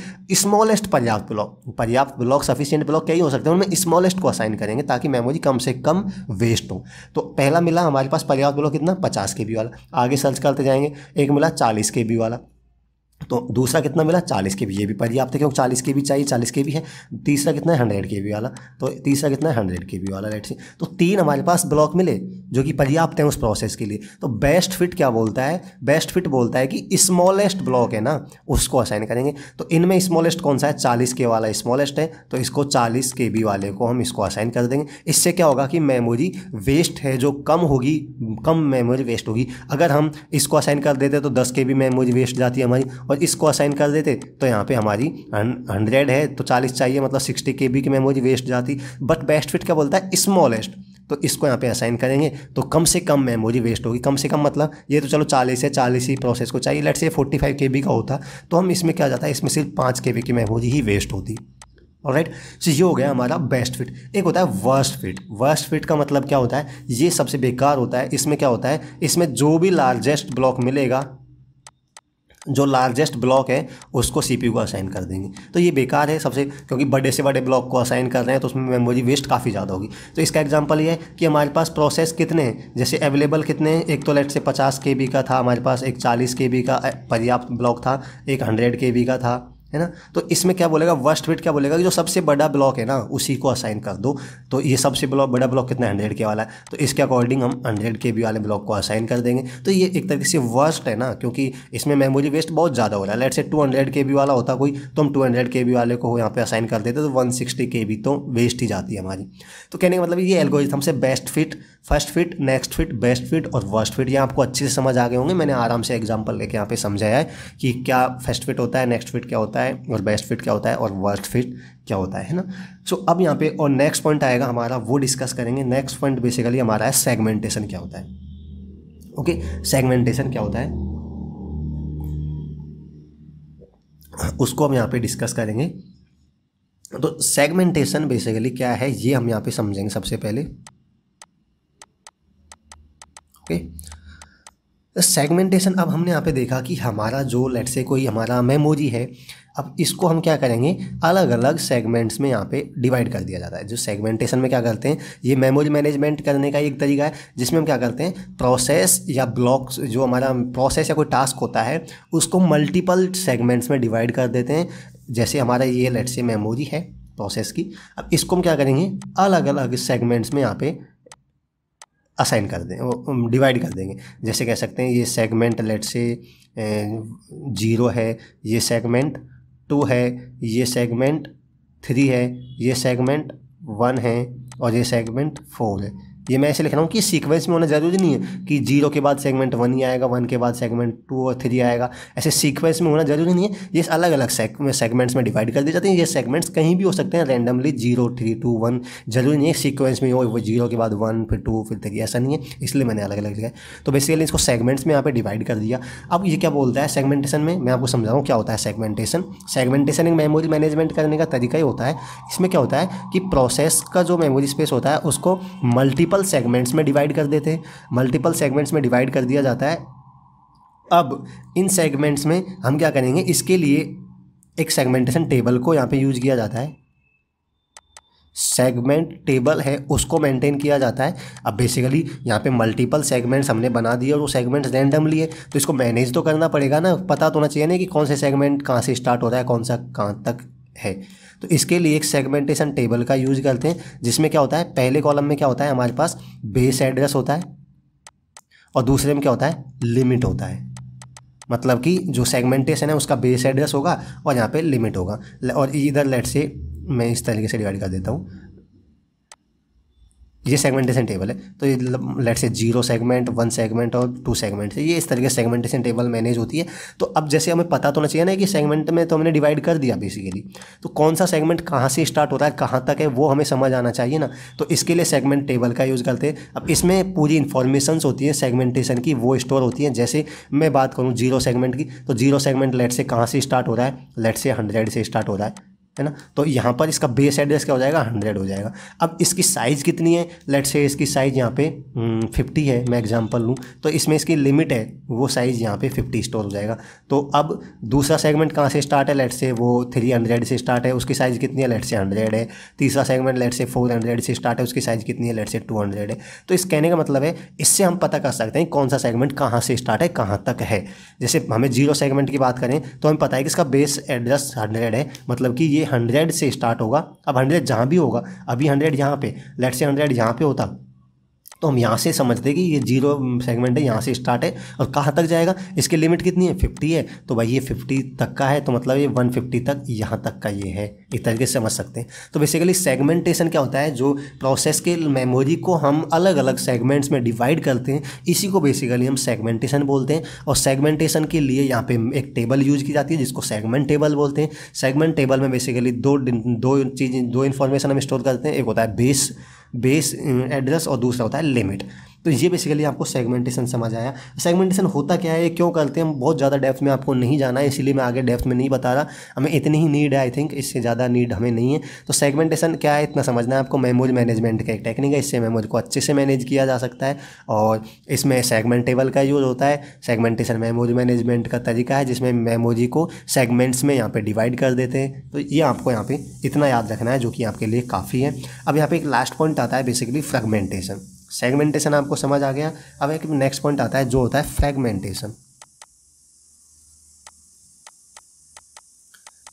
स्मॉलेस्ट पर्याप्त ब्लॉक पर्याप्त ब्लॉक सफिशियंट ब्लॉक कई हो सकते हैं उनमें स्मॉलेस्ट को असाइन करेंगे ताकि मेमोरी कम से कम वेस्ट हो तो पहला मिला हमारे पास पर्याप्त ब्लॉक कितना पचास के बी वाला आगे सर्च करते जाएंगे एक मिला चालीस के बी वाला तो दूसरा कितना मिला चालीस के बी ये भी पर्याप्त है क्योंकि चालीस के भी चाहिए चालीस के भी है तीसरा कितना है हंड्रेड के बी वाला तो तीसरा कितना है हंड्रेड के बी वाला राइट से तो तीन हमारे पास ब्लॉक मिले जो कि पर्याप्त हैं उस प्रोसेस के लिए तो बेस्ट फिट क्या बोलता है बेस्ट फिट बोलता है कि स्मॉलेस्ट ब्लॉक है ना उसको असाइन करेंगे तो इनमें स्मॉलेस्ट कौन सा है चालीस के वाला स्मॉलेस्ट है तो इसको चालीस के बी वाले को हम इसको असाइन कर देंगे इससे क्या होगा कि मेमोरी वेस्ट है जो कम होगी कम मेमोरी वेस्ट होगी अगर हम इसको असाइन कर देते तो दस के बी मेमोरी वेस्ट जाती है हमारी और इसको असाइन कर देते तो यहाँ पे हमारी हंड्रेड है तो चालीस चाहिए मतलब सिक्सटी के की मेमोरी वेस्ट जाती बट बेस्ट फिट क्या बोलता है स्मॉलेस्ट तो इसको यहाँ पे असाइन करेंगे तो कम से कम मेमोरी वेस्ट होगी कम से कम मतलब ये तो चलो चालीस है चालीस ही प्रोसेस को चाहिए लेट से फोर्टी फाइव के का होता तो हम इसमें क्या जाता है इसमें सिर्फ पाँच के की मेमोरी ही वेस्ट होती और राइट सो ये हो गया हमारा बेस्ट फिट एक होता है वर्स्ट फिट वर्स्ट फिट का मतलब क्या होता है ये सबसे बेकार होता है इसमें क्या होता है इसमें जो भी लार्जेस्ट ब्लॉक मिलेगा जो लार्जेस्ट ब्लॉक है उसको सी को असाइन कर देंगे तो ये बेकार है सबसे क्योंकि बड़े से बड़े ब्लॉक को असाइन कर रहे हैं तो उसमें मेमोरी वेस्ट काफ़ी ज़्यादा होगी तो इसका एग्जांपल ये है कि हमारे पास प्रोसेस कितने हैं जैसे अवेलेबल कितने हैं एक तो लेट से पचास के का था हमारे पास एक चालीस के का पर्याप्त ब्लॉक था एक हंड्रेड के का था है ना तो इसमें क्या बोलेगा वर्स्ट फिट क्या बोलेगा कि जो सबसे बड़ा ब्लॉक है ना उसी को असाइन कर दो तो ये सबसे ब्लॉक बड़ा ब्लॉक कितना हंड्रेड के वाला है तो इसके अकॉर्डिंग हम हंड्रेड के बी वाले ब्लॉक को असाइन कर देंगे तो ये एक तरीके से वर्स्ट है ना क्योंकि इसमें मेमोरी वेस्ट बहुत ज़्यादा हो रहा है लेट से टू हंड्रेड के बी वाला होता कोई तो हम टू हंड्रेड के बी वाले को यहाँ पर असाइन कर देते तो वन सिक्सटी के बी तो वेस्ट ही जाती है हमारी तो कहने का मतलब ये एल्गोरिथम से best fit first fit next fit best fit और वर्स्ट फिट ये आपको अच्छे से समझ आ गए होंगे मैंने आराम से एग्जाम्पल लेके यहाँ पे समझाया है कि क्या फर्स्ट फिट होता है नेक्स्ट फिट क्या होता है और बेस्ट फिट क्या होता है और वर्स्ट फिट क्या होता है ना सो so, अब यहाँ पे और नेक्स्ट पॉइंट आएगा हमारा वो डिस्कस करेंगे नेक्स्ट पॉइंट बेसिकली हमारा है सेगमेंटेशन क्या होता है ओके okay, सेगमेंटेशन क्या होता है उसको हम यहाँ पे डिस्कस करेंगे तो सेगमेंटेशन बेसिकली क्या है ये हम यहाँ पे समझेंगे सबसे पहले ओके सेगमेंटेशन अब हमने यहाँ पे देखा कि हमारा जो लेट से कोई हमारा मेमोरी है अब इसको हम क्या करेंगे अलग अलग सेगमेंट्स में यहाँ पे डिवाइड कर दिया जाता है जो सेगमेंटेशन में क्या करते हैं ये मेमोरी मैनेजमेंट करने का एक तरीका है जिसमें हम क्या करते हैं प्रोसेस या ब्लॉक्स जो हमारा प्रोसेस या कोई टास्क होता है उसको मल्टीपल सेगमेंट्स में डिवाइड कर देते हैं जैसे हमारा ये लेट से मेमोरी है प्रोसेस की अब इसको हम क्या करेंगे अलग अलग सेगमेंट्स में यहाँ पे असाइन कर दें डिवाइड कर देंगे जैसे कह सकते हैं ये सेगमेंट लेट से जीरो है ये सेगमेंट टू है ये सेगमेंट थ्री है ये सेगमेंट वन है और ये सेगमेंट फोर है ये मैं ऐसे लिख रहा हूँ कि सीक्वेंस में होना जरूरी नहीं है कि जीरो के बाद सेगमेंट वन ही आएगा वन के बाद सेगमेंट टू और थ्री आएगा ऐसे सीक्वेंस में होना जरूरी नहीं है ये अलग अलग सेगमेंट्स में डिवाइड कर दिए जाते हैं ये सेगमेंट्स कहीं भी हो सकते हैं randomly zero three two one जरूरी नहीं है सीक्वेंस में हो वो जीरो के बाद वन फिर टू फिर थ्री ऐसा नहीं है इसलिए मैंने अलग अलग लिखा है तो बेसिकली इसको सेगमेंट्स में यहाँ पर डिवाइड कर दिया अब ये क्या बोलता है सेगमेंटेशन में मैं आपको समझाऊँ क्या होता है सेगमेंटेशन सेगमेंटेशन एक मेमोरी मैनेजमेंट करने का तरीका ही होता है इसमें क्या होता है कि प्रोसेस का जो मेमोरी स्पेस होता है उसको मल्टी मल्टीपल सेगमेंट्स में डिवाइड कर देते हैं मल्टीपल सेगमेंट्स में डिवाइड कर दिया जाता है अब इन सेगमेंट्स में हम क्या करेंगे इसके लिए एक सेगमेंटेशन टेबल को यहाँ पे यूज किया जाता है सेगमेंट टेबल है उसको मेंटेन किया जाता है अब बेसिकली यहाँ पे मल्टीपल सेगमेंट्स हमने बना दिए और वो सेगमेंट्स रैंडमली है तो इसको मैनेज तो करना पड़ेगा ना पता तो होना चाहिए ना कि कौन से सेगमेंट कहाँ से स्टार्ट हो रहा है कौन सा कहाँ तक है तो इसके लिए एक सेगमेंटेशन टेबल का यूज करते हैं जिसमें क्या होता है पहले कॉलम में क्या होता है हमारे पास बेस एड्रेस होता है और दूसरे में क्या होता है लिमिट होता है मतलब कि जो सेगमेंटेशन है उसका बेस एड्रेस होगा और यहाँ पे लिमिट होगा और इधर लेट से मैं इस तरीके से डिवाइड कर देता हूँ ये सेगमेंटेशन टेबल है तो ये let's say zero segment one segment और टू सेगमेंट ये इस तरीके से सेगमेंटेशन टेबल मैनेज होती है तो अब जैसे हमें पता तो होना चाहिए ना कि सेगमेंट में तो हमने डिवाइड कर दिया बेसिकली तो कौन सा सेगमेंट कहाँ से स्टार्ट होता है कहाँ तक है वो हमें समझ आना चाहिए ना तो इसके लिए सेगमेंट टेबल का यूज़ करते हैं अब इसमें पूरी इन्फॉर्मेशन होती है सेगमेंटेशन की वो स्टोर होती है जैसे मैं बात करूँ जीरो सेगमेंट की तो जीरो सेगमेंट लेट से कहाँ से स्टार्ट हो रहा है लेट से हंड्रेड से स्टार्ट हो रहा है है ना तो यहाँ पर इसका बेस एड्रेस क्या हो जाएगा हंड्रेड हो जाएगा अब इसकी साइज़ कितनी है लेट से इसकी साइज़ यहाँ पे फिफ्टी हम्म, है मैं एग्जांपल लूँ तो इसमें इसकी लिमिट है वो साइज़ यहाँ पे फिफ्टी स्टोर हो जाएगा तो अब दूसरा सेगमेंट कहाँ से स्टार्ट है लेट से वो थ्री हंड्रेड से स्टार्ट है उसकी साइज़ कितनी है लेट से हंड्रेड है तीसरा segment let's say four hundred से स्टार्ट है उसकी साइज़ कितनी है लेट से टू हंड्रेड है तो इस कहने का मतलब है इससे हम पता कर सकते हैं कौन सा सेगमेंट कहाँ से स्टार्ट है कहाँ तक है जैसे हमें जीरो सेगमेंट की बात करें तो हमें पता है कि इसका बेस एड्रेस हंड्रेड है मतलब कि ये हंड्रेड से स्टार्ट होगा अब हंड्रेड जहाँ भी होगा अभी हंड्रेड यहाँ पे लेट से हंड्रेड यहाँ पे होता तो हम यहाँ से समझते हैं कि ये जीरो सेगमेंट है यहाँ से स्टार्ट है और कहाँ तक जाएगा इसकी लिमिट कितनी है फिफ्टी है तो भाई ये फिफ्टी तक का है तो मतलब ये वन फिफ्टी तक यहाँ तक का ये है एक तरीके से समझ सकते हैं तो बेसिकली सेगमेंटेशन क्या होता है जो प्रोसेस के मेमोरी को हम अलग अलग सेगमेंट्स में डिवाइड करते हैं इसी को बेसिकली हम सेगमेंटेशन बोलते हैं और सेगमेंटेशन के लिए यहाँ पे एक टेबल यूज की जाती है जिसको सेगमेंट टेबल बोलते हैं सेगमेंट टेबल में बेसिकली दो दो चीज़ें दो इन्फॉर्मेशन हम स्टोर करते हैं एक होता है बेस बेस एड्रेस uh, और दूसरा होता है लिमिट तो ये बेसिकली आपको सेगमेंटेशन समझ आया सेगमेंटेशन होता क्या है क्यों करते हैं बहुत ज़्यादा डेप्थ में आपको नहीं जाना है इसीलिए मैं आगे डेप्थ में नहीं बता रहा हमें इतनी ही नीड है आई थिंक इससे ज़्यादा नीड हमें नहीं है तो सेगमेंटेशन क्या है इतना समझना है आपको मेमोज मैनेजमेंट का एक टेक्निक है इससे मेमोज को अच्छे से मैनेज किया जा सकता है और इसमें सेगमेंट टेबल का यूज़ होता है सेगमेंटेशन मेमोज मैनेजमेंट का तरीका है जिसमें मेमोजी को सेगमेंट्स में यहाँ पर डिवाइड कर देते हैं तो ये आपको यहाँ पर इतना याद रखना है जो कि आपके लिए काफ़ी है अब यहाँ पर एक लास्ट पॉइंट आता है बेसिकली फ्रेगमेंटेशन सेगमेंटेशन आपको समझ आ गया अब एक नेक्स्ट पॉइंट आता है जो होता है फ्रेगमेंटेशन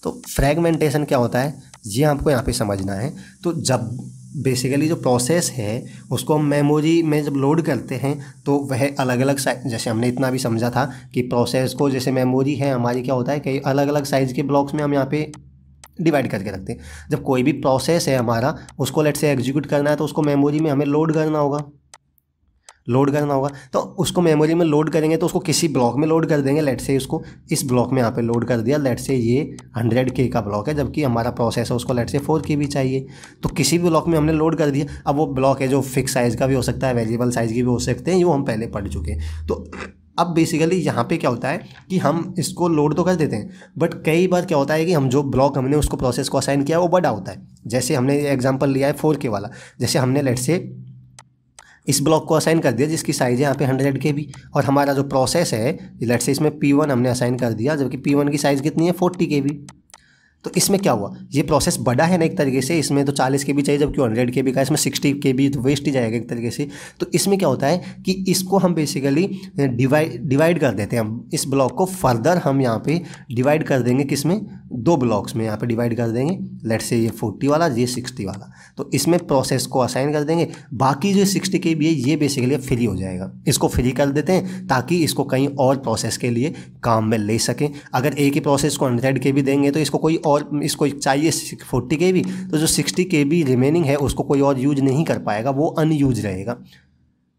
तो फ्रेगमेंटेशन क्या होता है ये आपको यहाँ पे समझना है तो जब बेसिकली जो प्रोसेस है उसको हम मेमोरी में जब लोड करते हैं तो वह अलग अलग साइज जैसे हमने इतना भी समझा था कि प्रोसेस को जैसे मेमोरी है हमारी क्या होता है कई अलग अलग साइज़ के ब्लॉक्स में हम यहाँ पे डिवाइड करके रखते हैं जब कोई भी प्रोसेस है हमारा उसको लेट से एग्जीक्यूट करना है तो उसको मेमोरी में हमें लोड करना होगा लोड करना होगा तो उसको मेमोरी में लोड करेंगे तो उसको किसी ब्लॉक में लोड कर देंगे लेट से उसको इस ब्लॉक में यहाँ पे लोड कर दिया लेट से ये हंड्रेड के का ब्लॉक है जबकि हमारा प्रोसेस है उसको लेट से फोर के भी चाहिए तो किसी भी ब्लॉक में हमने लोड कर दिया अब वो ब्लॉक है जो फिक्स साइज़ का भी हो सकता है वेरिएबल साइज़ की भी हो सकते हैं वो हम पहले पढ़ चुके हैं तो अब बेसिकली यहाँ पे क्या होता है कि हम इसको लोड तो कर देते हैं बट कई बार क्या होता है कि हम जो ब्लॉक हमने उसको प्रोसेस को असाइन किया है वो बड़ा होता है जैसे हमने एग्जाम्पल लिया है फोर के वाला जैसे हमने लेट से इस ब्लॉक को असाइन कर दिया जिसकी साइज़ है यहाँ पे हंड्रेड के भी और हमारा जो प्रोसेस है लेट से इसमें पी वन हमने असाइन कर दिया जबकि पी वन की साइज़ कितनी है फोर्टी के भी तो इसमें क्या हुआ ये प्रोसेस बड़ा है ना एक तरीके से इसमें तो चालीस के भी चाहिए जबकि हंड्रेड के भी का इसमें सिक्सटी के भी तो वेस्ट ही जाएगा एक तरीके से तो इसमें क्या होता है कि इसको हम बेसिकली डिवाइड डिवाइड कर देते हैं हम इस ब्लॉक को फर्दर हम यहाँ पे डिवाइड कर देंगे किस में दो ब्लॉक्स में यहाँ पे डिवाइड कर देंगे लेट से ये फोर्टी वाला ये सिक्सटी वाला तो इसमें प्रोसेस को असाइन कर देंगे बाकी जो सिक्सटी के भी है ये बेसिकली फ्री हो जाएगा इसको फ्री कर देते हैं ताकि इसको कहीं और प्रोसेस के लिए काम में ले सकें अगर एक ही प्रोसेस को हंड्रेड के भी देंगे तो इसको कोई और इसको चाहिए फोर्टी के बी तो जो सिक्सटी के बी रिमेनिंग है उसको कोई और यूज नहीं कर पाएगा वो अनयूज रहेगा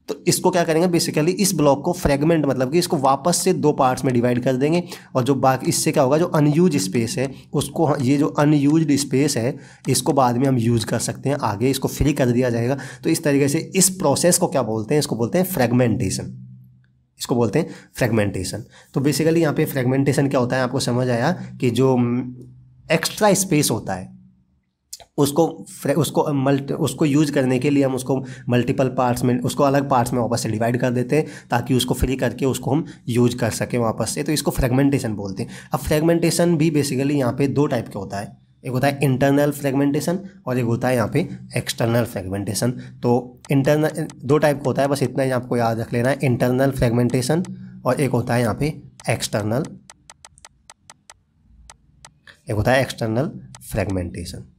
तो इसको क्या करेंगे बेसिकली इस ब्लॉक को फ्रेगमेंट मतलब कि इसको वापस से दो पार्ट्स में डिवाइड कर देंगे और जो बाकी इससे क्या होगा जो अनयूज स्पेस है उसको ये जो अनयूज स्पेस है इसको बाद में हम यूज़ कर सकते हैं आगे इसको फ्री कर दिया जाएगा तो इस तरीके से इस प्रोसेस को क्या बोलते हैं इसको बोलते हैं फ्रेगमेंटेशन इसको बोलते हैं फ्रेगमेंटेशन तो बेसिकली यहाँ पे फ्रेगमेंटेशन क्या होता है आपको समझ आया कि जो एक्स्ट्रा स्पेस होता है उसको उसको मल्टी उसको यूज करने के लिए हम उसको मल्टीपल पार्ट्स में उसको अलग पार्ट्स में वापस से डिवाइड कर देते हैं ताकि उसको फ्री करके उसको हम यूज कर सकें वापस से तो इसको फ्रेगमेंटेशन बोलते हैं अब फ्रेगमेंटेशन भी बेसिकली यहाँ पे दो टाइप के होता है एक होता है इंटरनल फ्रेगमेंटेशन और एक होता है यहाँ पे एक्सटर्नल फ्रेगमेंटेशन तो इंटरनल दो टाइप का होता है बस इतना ही आपको याद रख लेना है इंटरनल फ्रेगमेंटेशन और एक होता है यहाँ पे एक्सटर्नल एक होता है एक्सटर्नल फ्रेगमेंटेशन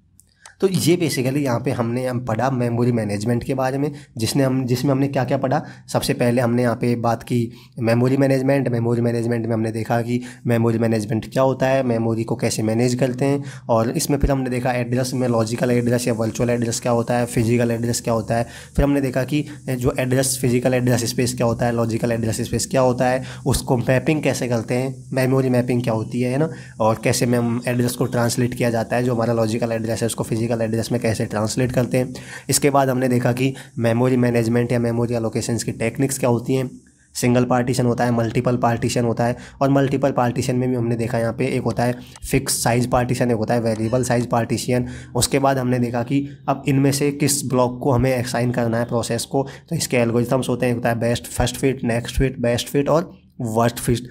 तो ये बेसिकली यहाँ पे हमने हम पढ़ा मेमोरी मैनेजमेंट के बारे में जिसने हम जिसमें हमने क्या क्या पढ़ा सबसे पहले हमने यहाँ पे बात की मेमोरी मैनेजमेंट मेमोरी मैनेजमेंट में हमने देखा कि मेमोरी मैनेजमेंट क्या होता है मेमोरी को कैसे मैनेज करते हैं और इसमें फिर हमने देखा एड्रेस में लॉजिकल एड्रेस या वर्चुअल एड्रेस क्या होता है फिजिकल एड्रेस क्या होता है फिर हमने देखा कि जो एड्रेस फिजिकल एड्रेस स्पेस क्या होता है लॉजिकल एड्रेस स्पेस क्या होता है उसको मैपिंग कैसे करते हैं मेमोरी मैपिंग क्या होती है ना और कैसे मैम एड्रेस को ट्रांसलेट किया जाता है जो हमारा लॉजिकल एड्रेस है उसको फिजिकल फिजिकल एड्रेस में कैसे ट्रांसलेट करते हैं इसके बाद हमने देखा कि मेमोरी मैनेजमेंट या मेमोरी अलोकेशन की टेक्निक्स क्या होती हैं सिंगल पार्टीशन होता है मल्टीपल पार्टीशन होता है और मल्टीपल पार्टीशन में भी हमने देखा यहाँ पे एक होता है फिक्स साइज पार्टीशन एक होता है वेरिएबल साइज पार्टीशन उसके बाद हमने देखा कि अब इनमें से किस ब्लॉक को हमें एक्साइन करना है प्रोसेस को तो इसके एल्गोरिथम्स होते हैं एक होता है best first fit next fit best fit और वर्स्ट फिट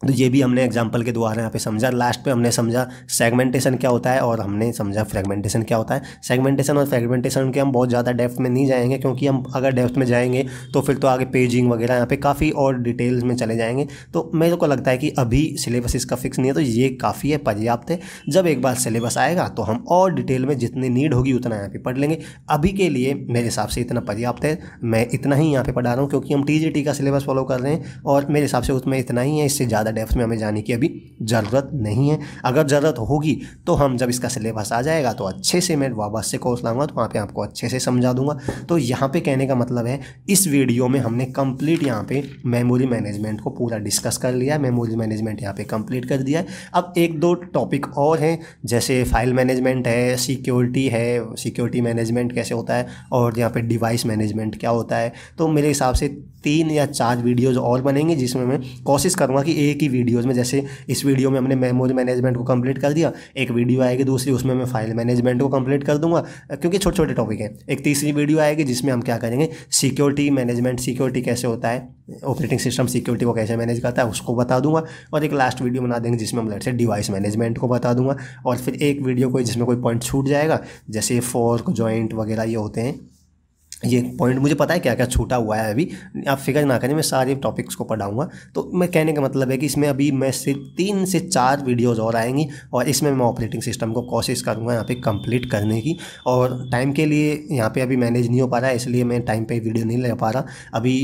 तो ये भी हमने एग्जाम्पल के द्वारा यहाँ पे समझा लास्ट पे हमने समझा सेगमेंटेशन क्या होता है और हमने समझा फ्रेगमेंटेशन क्या होता है सेगमेंटेशन और फ्रेगमेंटेशन के हम बहुत ज़्यादा डेप्थ में नहीं जाएंगे क्योंकि हम अगर डेप्थ में जाएंगे तो फिर तो आगे पेजिंग वगैरह यहाँ पे काफ़ी और डिटेल्स में चले जाएंगे तो मेरे को लगता है कि अभी सिलेबस इसका फिक्स नहीं है तो ये काफ़ी है पर्याप्त है जब एक बार सिलेबस आएगा तो हम और डिटेल में जितनी नीड होगी उतना यहाँ पर पढ़ लेंगे अभी के लिए मेरे हिसाब से इतना पर्याप्त है मैं इतना ही यहाँ पर पढ़ा रहा हूँ क्योंकि हम टी का सिलेबस फॉलो कर रहे हैं और मेरे हिसाब से उसमें इतना ही है इससे ज़्यादा ज़्यादा डेप्थ में हमें जाने की अभी ज़रूरत नहीं है अगर ज़रूरत होगी तो हम जब इसका सिलेबस आ जाएगा तो अच्छे से मैं वापस से कोर्स लाऊंगा तो वहाँ पर आपको अच्छे से समझा दूंगा तो यहाँ पर कहने का मतलब है इस वीडियो में हमने कंप्लीट यहाँ पर मेमोरी मैनेजमेंट को पूरा डिस्कस कर लिया मेमोरी मैनेजमेंट यहाँ पर कंप्लीट कर दिया है अब एक दो टॉपिक और हैं जैसे फाइल मैनेजमेंट है सिक्योरिटी है सिक्योरिटी मैनेजमेंट कैसे होता है और यहाँ पे डिवाइस मैनेजमेंट क्या होता है तो मेरे हिसाब से तीन या चार वीडियोज़ और बनेंगे जिसमें मैं कोशिश करूँगा कि एक एक ही वीडियोज़ में जैसे इस वीडियो में हमने मेमोज मैनेजमेंट को कंप्लीट कर दिया एक वीडियो आएगी दूसरी उसमें मैं फाइल मैनेजमेंट को कंप्लीट कर दूंगा क्योंकि छोटे छोटे टॉपिक हैं एक तीसरी वीडियो आएगी जिसमें हम क्या करेंगे सिक्योरिटी मैनेजमेंट सिक्योरिटी कैसे होता है ऑपरेटिंग सिस्टम सिक्योरिटी को कैसे मैनेज करता है उसको बता दूंगा और एक लास्ट वीडियो बना देंगे जिसमें हम लेट से डिवाइस मैनेजमेंट को बता दूंगा और फिर एक वीडियो को जिसमें कोई पॉइंट छूट जाएगा जैसे फोर्क जॉइंट वगैरह ये होते हैं ये पॉइंट मुझे पता है क्या क्या छूटा हुआ है अभी आप फिक्र ना करें मैं सारे टॉपिक्स को पढ़ाऊंगा तो मैं कहने का मतलब है कि इसमें अभी मैं सिर्फ तीन से चार वीडियोज़ और आएंगी और इसमें मैं ऑपरेटिंग सिस्टम को कोशिश करूँगा यहाँ पे कंप्लीट करने की और टाइम के लिए यहाँ पे अभी मैनेज नहीं हो पा रहा है इसलिए मैं टाइम पे वीडियो नहीं ले पा रहा अभी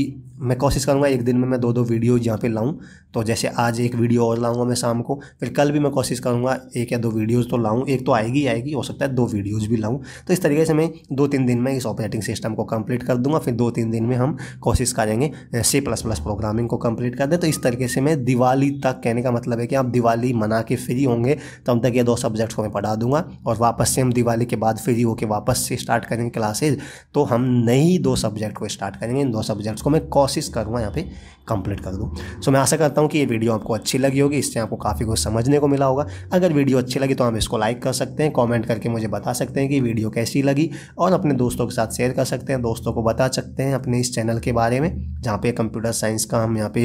मैं कोशिश करूँगा एक दिन में मैं दो दो वीडियो यहाँ पे लाऊँ तो जैसे आज एक वीडियो और लाऊंगा मैं शाम को फिर कल भी मैं कोशिश करूँगा एक या दो वीडियोज़ तो लाऊँ एक तो आएगी आएगी हो सकता है दो वीडियोज़ भी लाऊँ तो इस तरीके से मैं दो तीन दिन में इस ऑपरेटिंग सिस्टम को कंप्लीट कर दूंगा फिर दो तीन दिन में हम कोशिश करेंगे सी प्लस प्लस प्रोग्रामिंग को कम्प्लीट कर दें तो इस तरीके से मैं दिवाली तक कहने का मतलब है कि आप दिवाली मना के फ्री होंगे तब तो तक ये दो सब्जेक्ट्स को मैं पढ़ा दूंगा और वापस से हम दिवाली के बाद फ्री होकर वापस से स्टार्ट करेंगे क्लासेज तो हम नई दो सब्जेक्ट को स्टार्ट करेंगे इन दो सब्जेक्ट्स को मैं कोशिश करूँगा यहाँ पर कंप्लीट कर दूँ सो मैं आशा करता हूँ हूँ कि ये वीडियो आपको अच्छी लगी होगी इससे आपको काफ़ी कुछ समझने को मिला होगा अगर वीडियो अच्छी लगी तो आप इसको लाइक कर सकते हैं कॉमेंट करके मुझे बता सकते हैं कि वीडियो कैसी लगी और अपने दोस्तों के साथ शेयर कर सकते हैं दोस्तों को बता सकते हैं अपने इस चैनल के बारे में जहाँ पे कंप्यूटर साइंस का हम यहाँ पे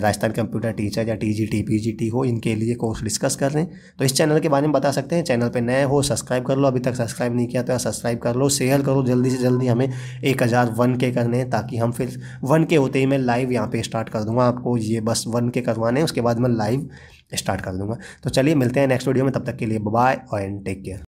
राजस्थान कंप्यूटर टीचर या T G T P G T हो इनके लिए कोर्स डिस्कस कर रहे हैं तो इस चैनल के बारे में बता सकते हैं चैनल पर नए हो सब्सक्राइब कर लो अभी तक सब्सक्राइब नहीं किया तो सब्सक्राइब कर लो शेयर करो जल्दी से जल्दी हमें एक हज़ार वन के करने हैं ताकि हम फिर वन के होते ही मैं लाइव यहाँ पे स्टार्ट कर दूंगा आपको ये बस वन उनके करवाने हैं उसके बाद मैं लाइव स्टार्ट कर दूंगा तो चलिए मिलते हैं नेक्स्ट वीडियो में तब तक के लिए बाय एंड टेक केयर